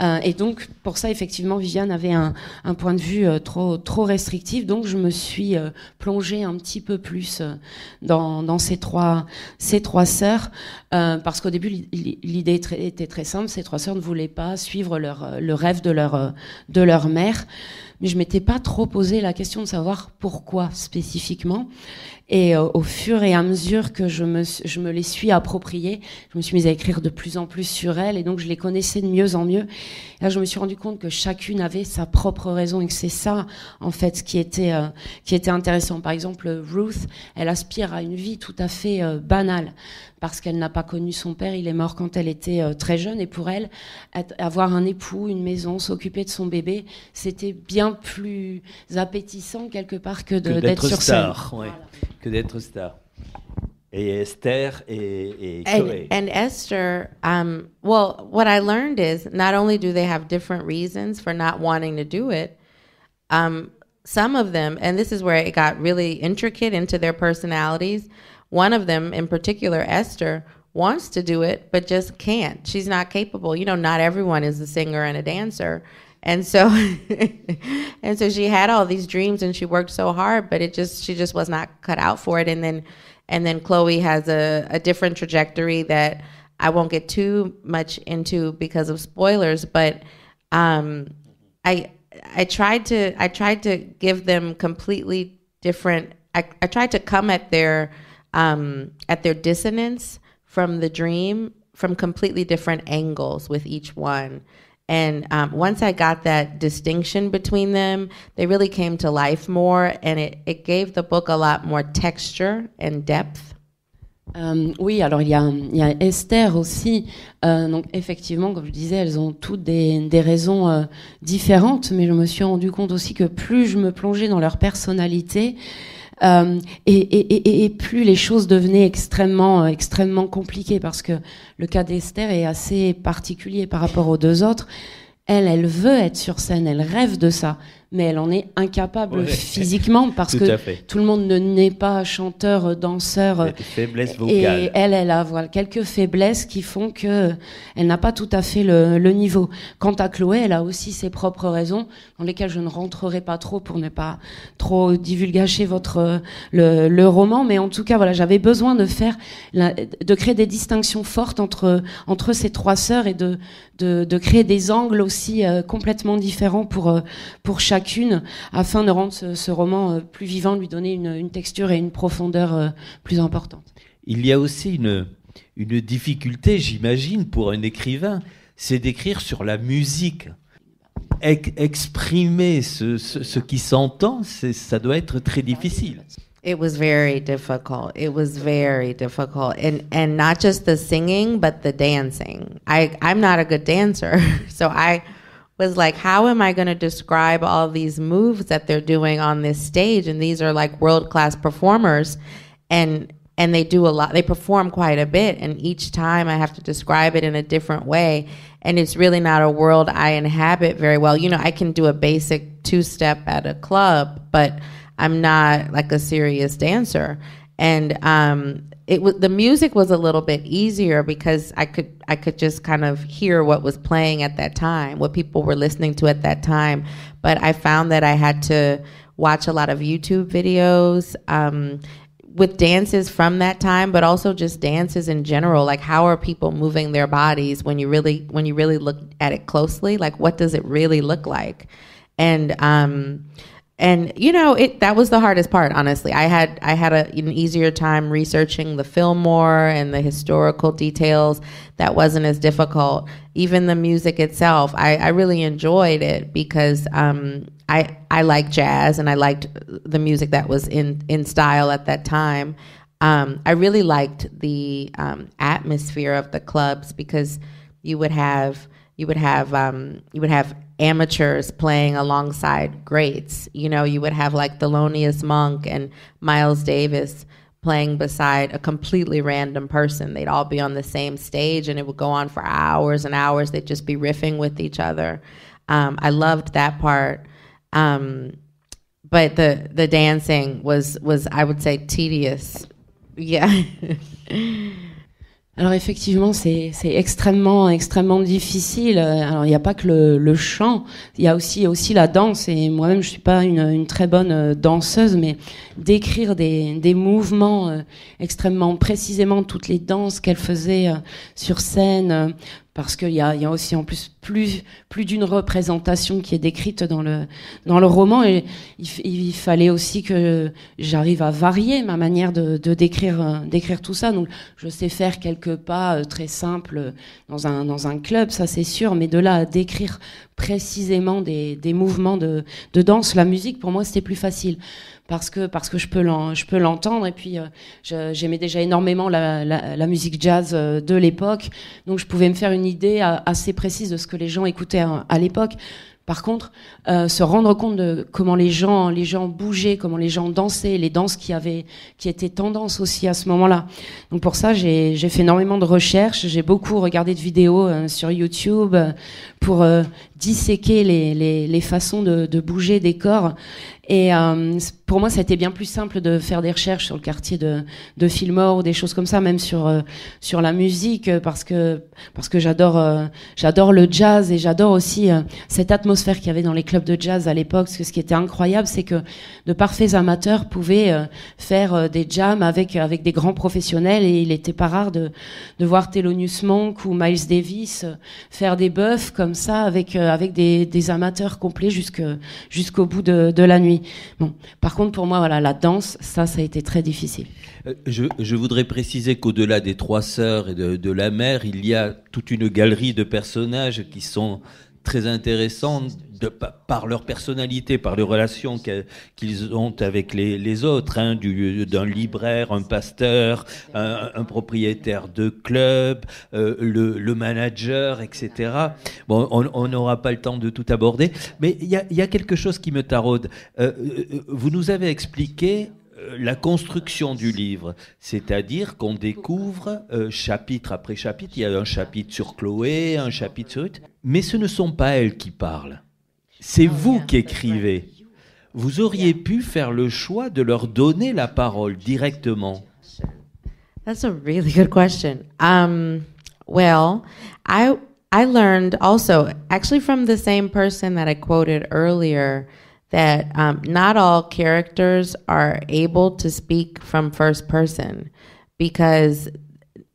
S3: Euh, et donc, pour ça, effectivement, Viviane avait un, point de vue euh, trop, trop restrictif, donc je me suis euh, plongée un petit peu plus dans, dans, ces trois, ces trois sœurs, parce qu'au début, l'idée était très simple, ces trois sœurs ne voulaient pas suivre leur, le rêve de leur, de leur mère mais je m'étais pas trop posé la question de savoir pourquoi spécifiquement. Et euh, au fur et à mesure que je me, me les suis appropriées, je me suis mise à écrire de plus en plus sur elles, et donc je les connaissais de mieux en mieux. là, je me suis rendu compte que chacune avait sa propre raison, et que c'est ça, en fait, qui était, euh, qui était intéressant. Par exemple, Ruth, elle aspire à une vie tout à fait euh, banale parce qu'elle n'a pas connu son père. Il est mort quand elle était euh, très jeune et pour elle, avoir un époux, une maison, s'occuper de son bébé, c'était bien plus appétissant quelque part que d'être sur star,
S1: Que d'être star. Et Esther et, et
S2: Esther, um, well, what I learned is not only do they have different reasons for not wanting to do it, um, some of them, and this is where it got really intricate into their personalities. One of them in particular, Esther, wants to do it, but just can't. She's not capable. You know, not everyone is a singer and a dancer. And so, [laughs] and so she had all these dreams and she worked so hard, but it just, she just was not cut out for it. And then, and then Chloe has a, a different trajectory that I won't get too much into because of spoilers, but, um, I, I tried to, I tried to give them completely different, I, I tried to come at their, um, at their dissonance from the dream from completely different angles with each one. And um, once I got that distinction between them, they really came to life more, and it, it gave the book a
S3: lot more texture and depth. Um, oui, alors il y, y a, Esther aussi. Euh, donc effectivement, comme je disais, elles ont toutes des, des raisons euh, différentes, mais je me suis rendu compte aussi que plus je me plongeais dans leur personnalité, euh, et, plus les choses devenaient extrêmement, euh, extrêmement compliquées, parce que le cas d'Esther est assez particulier par rapport aux deux autres. Elle, elle veut être sur scène, elle rêve de ça, mais elle en est incapable physiquement [laughs] parce que tout le monde ne naît pas chanteur, danseur. Et elle, elle a voilà, quelques faiblesses qui font que elle n'a pas tout à fait le, niveau. Quant à Chloé, elle a aussi ses propres raisons dans lesquelles je ne rentrerai pas trop pour ne pas trop divulgacher votre le, roman, mais en tout cas voilà, j'avais besoin de faire de créer des distinctions fortes entre entre ces trois sœurs et de de, créer des angles aussi euh, complètement différents pour euh, pour chacun afin de rendre ce, roman euh, plus vivant, lui donner une, texture et une profondeur euh, plus importante.
S1: Il y a aussi une, une difficulté, j'imagine, pour un écrivain, c'est d'écrire sur la musique. exprimer ce, qui s'entend, ça doit être très difficile.
S2: It was very difficult. It was very difficult. And and singing, but the dancing. I I'm not a good dancer. [laughs] was like, how am I going to describe all these moves that they're doing on this stage? And these are like world class performers, and and they do a lot. They perform quite a bit, and each time I have to describe it in a different way. And it's really not a world I inhabit very well. You know, I can do a basic two step at a club, but I'm not like a serious dancer. And um, it was the music was a little bit easier because I could I could just kind of hear what was playing at that time, what people were listening to at that time. But I found that I had to watch a lot of YouTube videos um, with dances from that time, but also just dances in general. Like how are people moving their bodies when you really when you really look at it closely? Like what does it really look like? And um, and you know it that was the hardest part honestly i had i had a, an easier time researching the film more and the historical details that wasn't as difficult even the music itself i, I really enjoyed it because um, i i like jazz and i liked the music that was in in style at that time um, i really liked the um, atmosphere of the clubs because you would have you would have um, you would have amateurs playing alongside greats. You know, you would have like Thelonious Monk and Miles Davis playing beside a completely random person. They'd all be on the same stage and it would go on for hours and hours. They'd just be riffing with each other. Um, I loved that part. Um, but the the dancing was was I would say tedious.
S3: Yeah. [laughs] alors effectivement, c'est extrêmement extrêmement difficile. Euh, alors il n'y a pas que le, chant, il y a aussi aussi la danse. Et moi-même, je suis pas une, très bonne euh, danseuse, mais décrire des, mouvements euh, extrêmement précisément toutes les danses qu'elle faisait sur scène, parce qu'il y, a, aussi en plus plus, plus d'une représentation qui est décrite dans le, dans le roman, et il, il fallait aussi que j'arrive à varier ma manière de, de décrire, d'écrire tout ça. Donc je sais faire quelques pas euh, très simples euh, dans un, dans un club, ça c'est sûr, mais de là à décrire précisément des, des mouvements de, de, danse. La musique, pour moi, c'était plus facile parce que parce que je peux je peux l'entendre et puis euh, j'aimais déjà énormément la, la, la musique jazz euh, de l'époque, donc je pouvais me faire une idée euh, assez précise de ce que les gens écoutaient hein, à, l'époque. Par contre, se rendre compte de comment les gens, les gens bougeaient, comment les gens dansaient, les danses qui avaient, qui étaient tendance aussi à ce moment-là. Donc pour ça, j'ai fait énormément de recherches, j'ai beaucoup regardé de vidéos sur YouTube pour euh, disséquer les, les, façons de, de, bouger des corps. Et euh, pour moi, ça a été bien plus simple de faire des recherches sur le quartier de, de Fillmore ou des choses comme ça, même sur euh, sur la musique, parce que parce que j'adore j'adore le jazz et j'adore aussi cette atmosphère qu'il y avait dans les clubs de jazz à l'époque. que ce qui était incroyable, c'est que de parfaits amateurs pouvaient faire des jams avec avec des grands professionnels, et il était pas rare de de voir Thelonious Monk ou Miles Davis faire des bœufs comme ça avec euh, avec des, amateurs complets jusque jusqu'au bout de, la nuit. Bon, par contre pour moi voilà la danse ça ça a été très difficile.
S1: Euh, je, voudrais préciser qu'au-delà des trois sœurs et de, de la mère, il y a toute une galerie de personnages qui sont très intéressantes par leur personnalité, par les relations qu'ils ont avec les, autres, hein, d'un libraire, un pasteur, un, propriétaire de club, euh, le, manager, etc. Bon, on n'aura pas le temps de tout aborder, mais il y a, quelque chose qui me taraude. Euh, euh, vous nous avez expliqué la construction du livre, c'est-à-dire qu'on découvre chapitre après chapitre, il y a un chapitre sur Chloé, un chapitre sur... Mais ce ne sont pas elles qui parlent. C'est oh, vous qui écrivez. Vous auriez pu faire le choix de leur donner la parole directement.
S2: That's a really good question. Um, well, I I learned also actually from the same person that I quoted earlier that um, not all characters are able to speak from first person because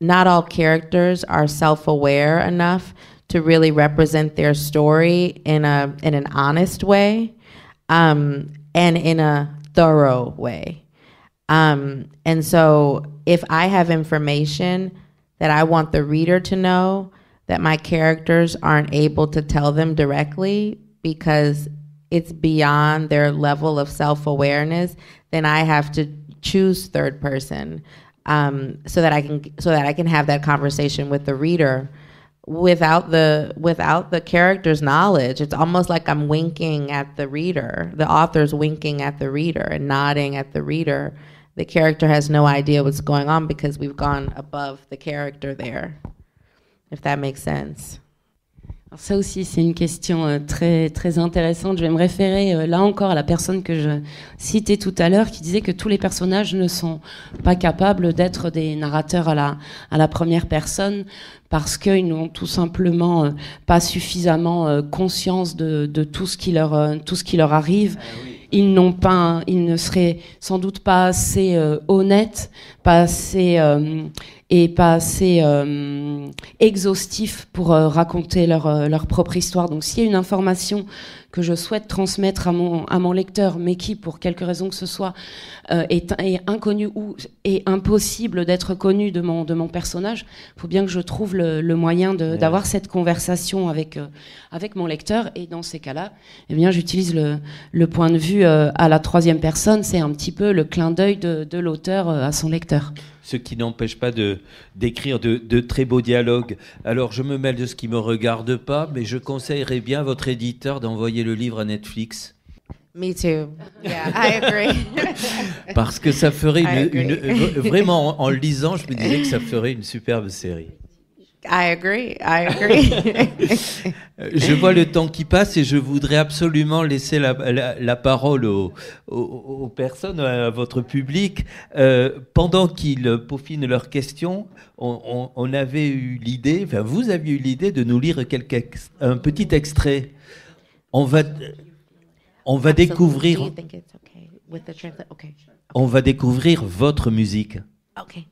S2: not all characters are self aware enough to really represent their story in a in an honest way um, and in a thorough way. Um, and so, if I have information that I want the reader to know that my characters aren't able to tell them directly because it's beyond their level of self awareness, then I have to choose third person um, so that I can so that I can have that conversation with the reader without the without the character's knowledge it's almost like i'm winking at the reader the author's winking at the reader and nodding at the reader the character has no idea what's going on because we've gone above the character there
S3: if that makes sense Alors ça aussi, c'est une question euh, très, très intéressante. Je vais me référer euh, là encore à la personne que je citais tout à l'heure qui disait que tous les personnages ne sont pas capables d'être des narrateurs à la, à la première personne parce qu'ils n'ont tout simplement euh, pas suffisamment conscience de, de, tout, ce qui leur, tout ce qui leur arrive. Ah ils n'ont pas, ils ne seraient sans doute pas assez honnêtes, pas assez et pas assez euh, exhaustif pour euh, raconter leur, euh, leur, propre histoire. Donc s'il y a une information que je souhaite transmettre à mon, à mon lecteur, mais qui, pour quelque raison que ce soit, euh, est, est, inconnue ou est impossible d'être connue de mon, de mon personnage, il faut bien que je trouve le, le moyen d'avoir cette conversation avec, avec mon lecteur. Et dans ces cas-là, eh bien, j'utilise le, le, point de vue à la troisième personne. C'est un petit peu le clin d'œil de, de l'auteur à son lecteur
S1: ce qui n'empêche pas de d'écrire de, très beaux dialogues. Alors je me mêle de ce qui me regarde pas, mais je conseillerais bien à votre éditeur d'envoyer le livre à Netflix.
S2: Me too. Yeah, I agree. Parce que ça ferait une, vraiment en, le lisant, je me disais que ça
S1: ferait une superbe série.
S2: [laughs] je vois le
S1: temps qui passe et je voudrais absolument laisser la, parole aux, personnes, à votre public. Euh, pendant qu'ils peaufinent leurs questions, on, avait eu l'idée, enfin vous aviez eu l'idée de nous lire quelques, un petit extrait. On va, on va découvrir. On va découvrir votre musique. Okay.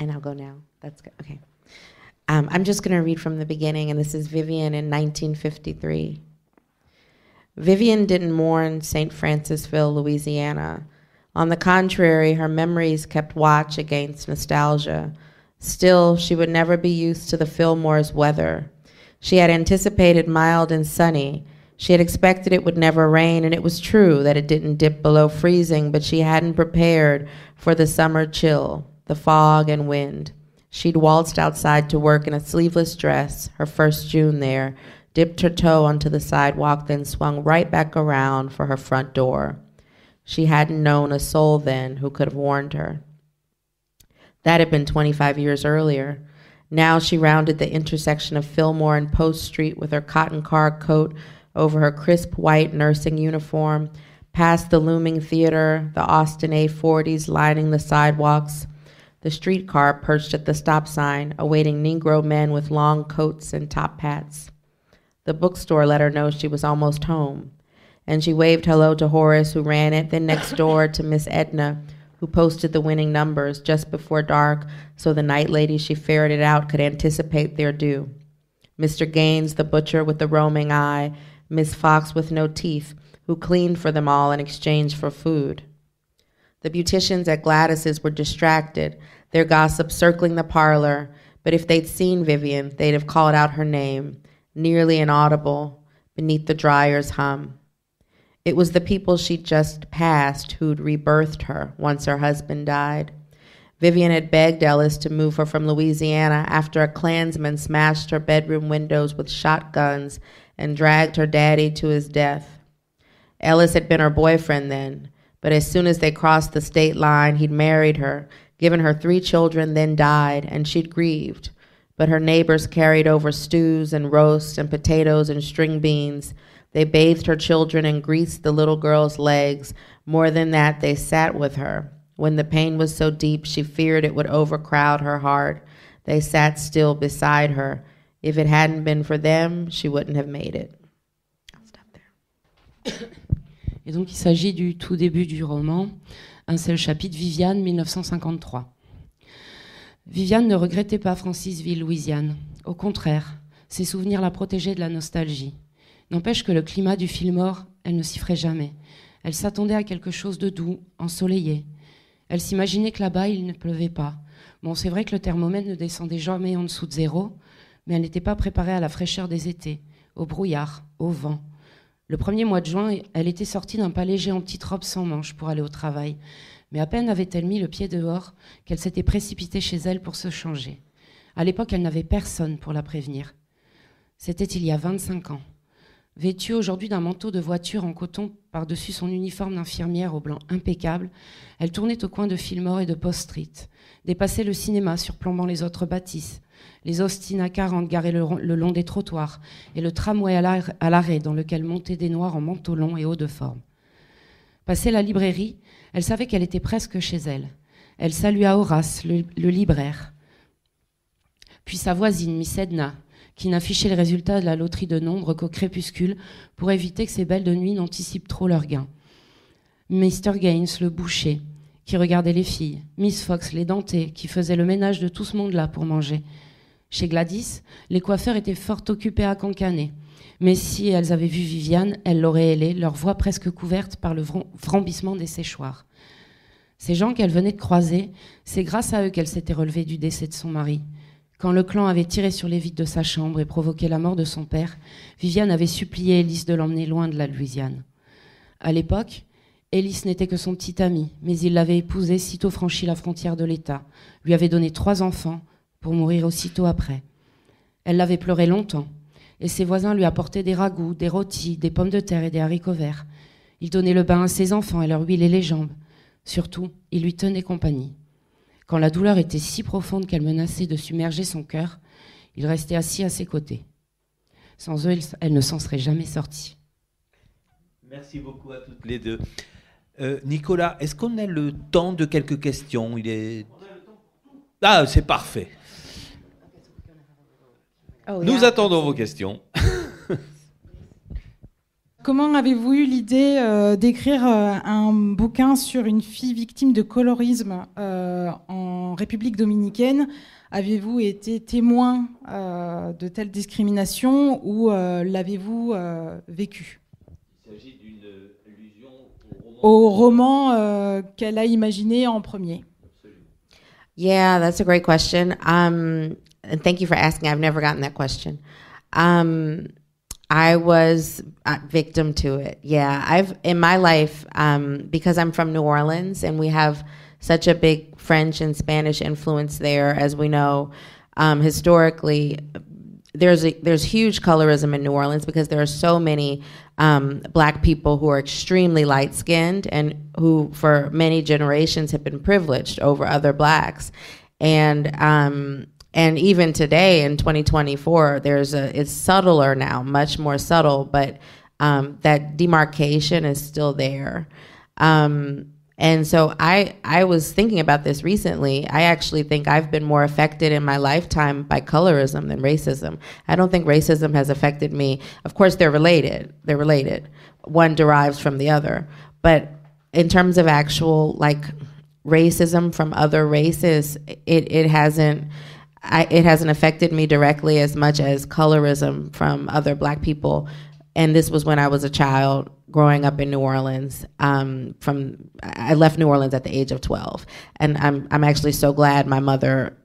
S2: And I'll go That's good. Okay. Um, I'm just going to read from the beginning, and this is Vivian in 1953. Vivian didn't mourn St. Francisville, Louisiana. On the contrary, her memories kept watch against nostalgia. Still, she would never be used to the Fillmore's weather. She had anticipated mild and sunny. She had expected it would never rain, and it was true that it didn't dip below freezing, but she hadn't prepared for the summer chill, the fog, and wind. She'd waltzed outside to work in a sleeveless dress, her first June there, dipped her toe onto the sidewalk, then swung right back around for her front door. She hadn't known a soul then who could have warned her. That had been 25 years earlier. Now she rounded the intersection of Fillmore and Post Street with her cotton car coat over her crisp white nursing uniform, past the looming theater, the Austin A40s lining the sidewalks, the streetcar perched at the stop sign, awaiting Negro men with long coats and top hats. The bookstore let her know she was almost home, and she waved hello to Horace, who ran it, then next door to Miss Edna, who posted the winning numbers just before dark so the night lady she ferreted out could anticipate their due. Mr. Gaines, the butcher with the roaming eye, Miss Fox with no teeth, who cleaned for them all in exchange for food. The beauticians at Gladys's were distracted, their gossip circling the parlor, but if they'd seen Vivian, they'd have called out her name, nearly inaudible, beneath the dryer's hum. It was the people she'd just passed who'd rebirthed her once her husband died. Vivian had begged Ellis to move her from Louisiana after a Klansman smashed her bedroom windows with shotguns and dragged her daddy to his death. Ellis had been her boyfriend then, but as soon as they crossed the state line, he'd married her, given her three children, then died, and she'd grieved. But her neighbors carried over stews and roasts and potatoes and string beans. They bathed her children and greased the little girl's legs. More than that, they sat with her. When the pain was so deep, she feared it would overcrowd her heart. They sat still beside her. If it hadn't been for them, she wouldn't have made it. I'll stop
S3: there. Et donc il s'agit du tout début du roman, un seul chapitre, Viviane 1953. Viviane ne regrettait pas Francisville, Louisiane. Au contraire, ses souvenirs la protégeaient de la nostalgie. N'empêche que le climat du mort, elle ne s'y ferait jamais. Elle s'attendait à quelque chose de doux, ensoleillé. Elle s'imaginait que là-bas, il ne pleuvait pas. Bon, c'est vrai que le thermomètre ne descendait jamais en dessous de zéro, mais elle n'était pas préparée à la fraîcheur des étés, au brouillard, au vent, le premier mois de juin, elle était sortie d'un pas léger en petite robe sans manches pour aller au travail. Mais à peine avait-elle mis le pied dehors qu'elle s'était précipitée chez elle pour se changer. À l'époque, elle n'avait personne pour la prévenir. C'était il y a 25 ans. Vêtue aujourd'hui d'un manteau de voiture en coton par-dessus son uniforme d'infirmière au blanc impeccable, elle tournait au coin de Fillmore et de Post Street, dépassait le cinéma surplombant les autres bâtisses, les Austin à 40 garés le, long des trottoirs et le tramway à l'arrêt dans lequel montaient des noirs en manteau long et haut de forme. Passée la librairie, elle savait qu'elle était presque chez elle. Elle salua Horace, le, libraire, puis sa voisine, Miss Edna, qui n'affichait le résultat de la loterie de nombres qu'au crépuscule pour éviter que ces belles de nuit n'anticipent trop leurs gains. Mr. Gaines, le boucher, qui regardait les filles, Miss Fox, les dentées, qui faisait le ménage de tout ce monde-là pour manger, chez Gladys, les coiffeurs étaient fort occupés à cancaner. Mais si elles avaient vu Viviane, elles l'auraient ailée, leur voix presque couverte par le frambissement des séchoirs. Ces gens qu'elle venait de croiser, c'est grâce à eux qu'elle s'était relevée du décès de son mari. Quand le clan avait tiré sur les vitres de sa chambre et provoqué la mort de son père, Viviane avait supplié Elise de l'emmener loin de la Louisiane. À l'époque, Elise n'était que son petit ami, mais il l'avait épousée sitôt franchi la frontière de l'État, lui avait donné trois enfants pour mourir aussitôt après. Elle l'avait pleuré longtemps, et ses voisins lui apportaient des ragoûts, des rôtis, des pommes de terre et des haricots verts. Il donnait le bain à ses enfants et leur huilait les jambes. Surtout, il lui tenait compagnie. Quand la douleur était si profonde qu'elle menaçait de submerger son cœur, il restait assis à ses côtés. Sans eux, elle ne s'en serait jamais sortie.
S1: Merci beaucoup à toutes les deux. Euh, Nicolas, est-ce qu'on a le temps de quelques questions Il est... Ah, c'est parfait. Ah Nous ah, attendons vos questions. [laughs]
S3: Comment avez-vous eu l'idée euh, d'écrire euh, un bouquin sur une fille victime de colorisme euh, en République dominicaine Avez-vous été témoin de telle discrimination ou l'avez-vous vécu Il s'agit d'une allusion au roman, qu'elle a imaginé en premier. Oui,
S2: Yeah, that's a great question. Um, and thank you for asking. I've never gotten that question. Um, I was uh, victim to it. Yeah, I've in my life um, because I'm from New Orleans and we have such a big French and Spanish influence there, as we know um, historically. There's a, there's huge colorism in New Orleans because there are so many um, black people who are extremely light skinned and who for many generations have been privileged over other blacks, and um, and even today in 2024 there's a it's subtler now much more subtle but um, that demarcation is still there um, and so i i was thinking about this recently i actually think i've been more affected in my lifetime by colorism than racism i don't think racism has affected me of course they're related they're related one derives from the other but in terms of actual like racism from other races it, it hasn't I, it hasn't affected me directly as much as colorism from other black people. And this was when I was a child growing up in New Orleans. Um, from I left New Orleans at the age of 12. And I'm, I'm actually so glad my mother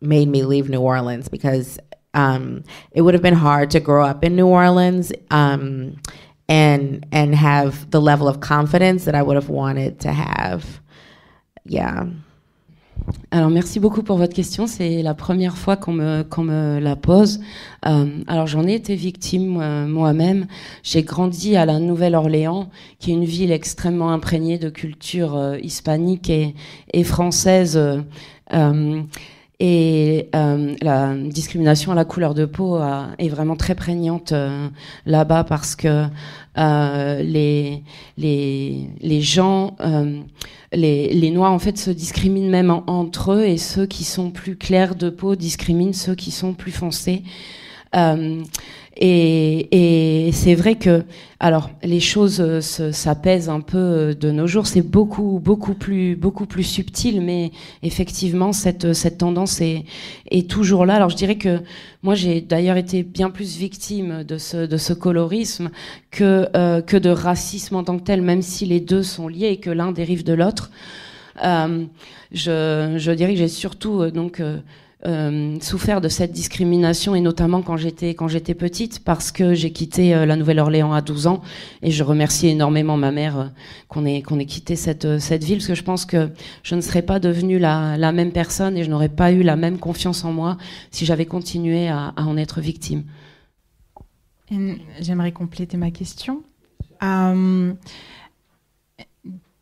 S2: made me leave New Orleans because um, it would have been hard to grow up in New Orleans. Um, and and have the level of confidence that I would have wanted to have.
S3: Yeah. alors merci beaucoup pour votre question. C'est la première fois qu'on me, la pose. Euh, alors j'en ai été victime moi-même. J'ai grandi à la Nouvelle-Orléans, qui est une ville extrêmement imprégnée de culture euh, hispanique et française. Euh, et euh, la discrimination à la couleur de peau euh, est vraiment très prégnante euh, là-bas parce que les, les, les gens, les, les Noirs en fait se discriminent même entre eux et ceux qui sont plus clairs de peau discriminent ceux qui sont plus foncés. Et, et c'est vrai que, alors, les choses euh, s'apaisent un peu euh, de nos jours. C'est beaucoup, beaucoup plus, beaucoup plus subtil, mais effectivement, cette, cette tendance est, est toujours là. Alors, je dirais que moi, j'ai d'ailleurs été bien plus victime de ce, de ce colorisme que, euh, que de racisme en tant que tel, même si les deux sont liés et que l'un dérive de l'autre. je, je dirais que j'ai surtout donc euh, souffert de cette discrimination et notamment quand j'étais quand j'étais petite parce que j'ai quitté euh, la Nouvelle-Orléans à 12 ans et je remercie énormément ma mère euh, qu'on ait qu'on ait quitté cette cette ville parce que je pense que je ne serais pas devenue la, même personne et je n'aurais pas eu la même confiance en moi si j'avais continué à, en être victime. J'aimerais compléter ma question. Um,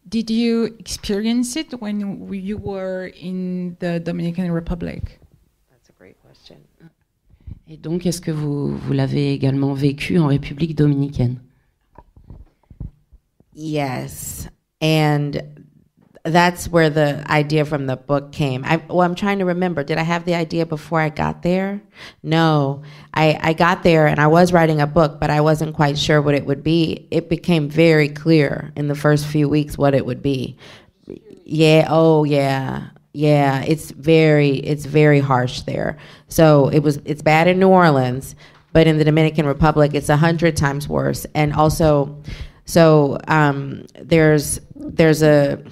S3: did you experience it when you were in the Dominican Republic? Et donc, est-ce que vous, vous l'avez également vécu en République dominicaine
S2: Yes. And that's where the idea from the book came. I, well, I'm trying to remember. Did I have the idea before I got there? No. I, I got there and I was writing a book, but I wasn't quite sure what it would be. It became very clear in the first few weeks what it would be. Yeah, oh, yeah. Yeah, it's very it's very harsh there. So it was it's bad in New Orleans, but in the Dominican Republic it's a hundred times worse. And also, so um, there's there's a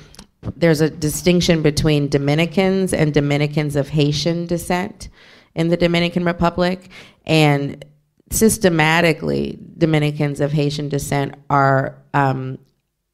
S2: there's a distinction between Dominicans and Dominicans of Haitian descent in the Dominican Republic, and systematically Dominicans of Haitian descent are um,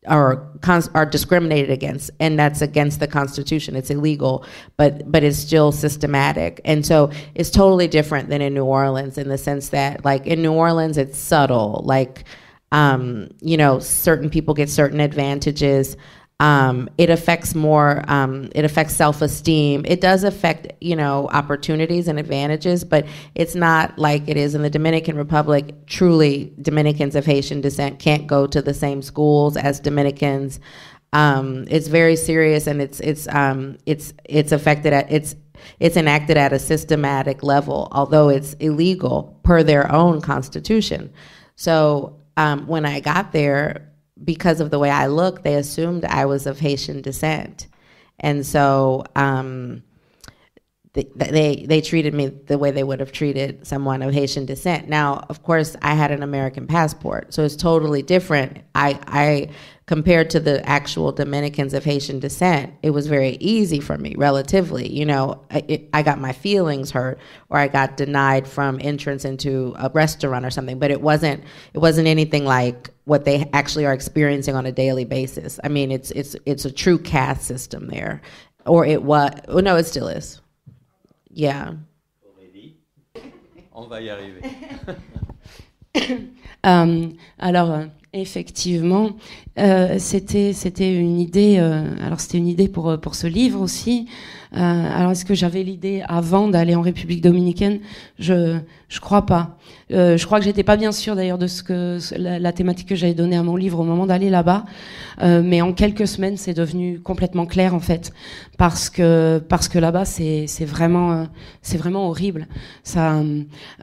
S2: are are discriminated against and that's against the constitution it's illegal but but it's still systematic and so it's totally different than in new orleans in the sense that like in new orleans it's subtle like um, you know certain people get certain advantages um, it affects more. Um, it affects self-esteem. It does affect, you know, opportunities and advantages, but it's not like it is in the Dominican Republic. Truly, Dominicans of Haitian descent can't go to the same schools as Dominicans. Um, it's very serious, and it's it's um, it's it's affected at it's it's enacted at a systematic level, although it's illegal per their own constitution. So um, when I got there, because of the way I looked, they assumed I was of Haitian descent. And so um, they they treated me the way they would have treated someone of Haitian descent. Now, of course, I had an American passport, so it's totally different. I I compared to the actual Dominicans of Haitian descent, it was very easy for me, relatively. You know, I, it, I got my feelings hurt, or I got denied from entrance into a restaurant or something, but it wasn't it wasn't anything like what they actually are experiencing on a daily basis. I mean, it's it's it's a true caste system there, or it was. Well, oh, no, it still is. Yeah.
S1: on va y arriver.
S3: [laughs] euh, alors, euh, effectivement, euh, c'était une idée. Euh, alors, c'était une idée pour euh, pour ce livre aussi. Euh, alors est-ce que j'avais l'idée avant d'aller en République dominicaine Je je crois pas. Euh, je crois que j'étais pas bien sûre d'ailleurs de ce que la, thématique que j'avais donnée à mon livre au moment d'aller là-bas, euh, mais en quelques semaines c'est devenu complètement clair en fait parce que parce que là-bas c'est c'est vraiment c'est vraiment horrible. Ça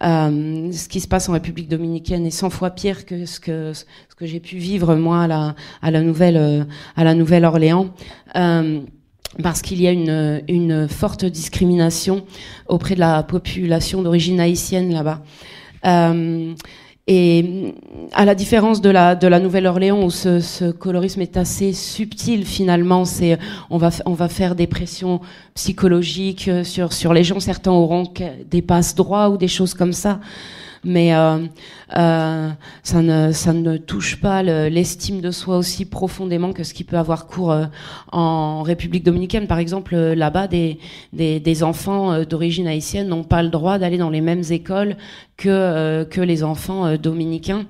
S3: ce qui se passe en République dominicaine est 100 fois pire que ce que ce que j'ai pu vivre moi à la à la nouvelle à la Nouvelle-Orléans parce qu'il y a une, une, forte discrimination auprès de la population d'origine haïtienne là-bas. Euh, et à la différence de la, de la Nouvelle-Orléans où ce, ce, colorisme est assez subtil finalement, c'est on va, on va faire des pressions psychologiques sur, sur les gens, certains auront des passes droits ou des choses comme ça mais euh, euh, ça, ne, ça ne touche pas l'estime de soi aussi profondément que ce qui peut avoir cours euh, en République dominicaine. Par exemple, euh, là-bas, des, des, enfants d'origine haïtienne n'ont pas le droit d'aller dans les mêmes écoles que, que les enfants dominicains.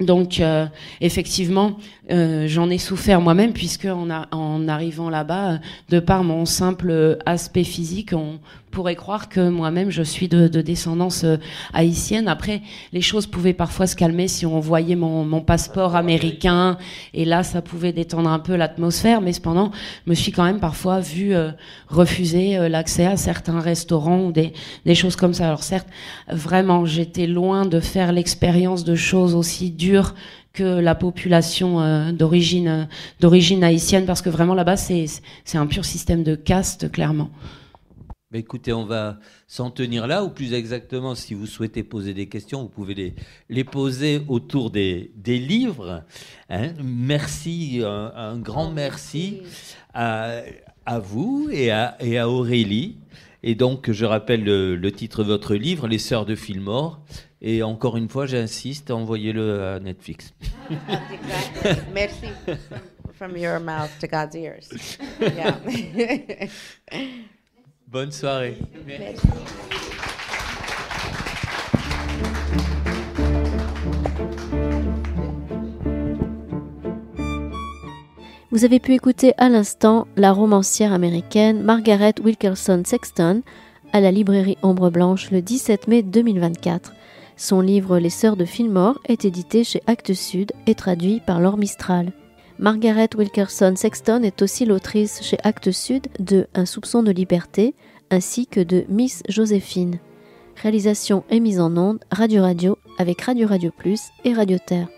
S3: Donc effectivement, j'en ai souffert moi-même puisque en, en arrivant là-bas, de par mon simple aspect physique, on pourrait croire que moi-même je suis de, de descendance euh, haïtienne. Après, les choses pouvaient parfois se calmer si on voyait mon, mon passeport américain, et là, ça pouvait détendre un peu l'atmosphère. Mais cependant, je me suis quand même parfois vu euh, refuser euh, l'accès à certains restaurants ou des, des choses comme ça. Alors certes, vraiment, j'étais loin de faire l'expérience de choses aussi dures que la population d'origine d'origine haïtienne parce que vraiment là-bas c'est c'est un pur système de caste clairement.
S1: Bah, écoutez, on va s'en tenir là, ou plus exactement, si vous souhaitez poser des questions, vous pouvez les, les poser autour des, des livres. Hein. merci, un, grand merci, à, à vous et à, et à, Aurélie. Et donc, je rappelle le, titre de votre livre, Les Sœurs de Fillmore. Et encore une fois, j'insiste, envoyez-le à Netflix.
S2: merci. [laughs] From your mouth to God's ears. [laughs]
S1: Bonne soirée. Vous avez pu écouter à l'instant la romancière américaine Margaret Wilkerson Sexton à la librairie Ombre Blanche le 17 mai 2024. Son livre Les Sœurs de Fillmore est édité chez Actes Sud et traduit par Laure Mistral. Margaret Wilkerson Sexton est aussi l'autrice chez Actes Sud de Un soupçon de liberté ainsi que de Miss Joséphine. Réalisation et mise en onde Radio Radio avec Radio Radio Plus
S3: et Radio Terre.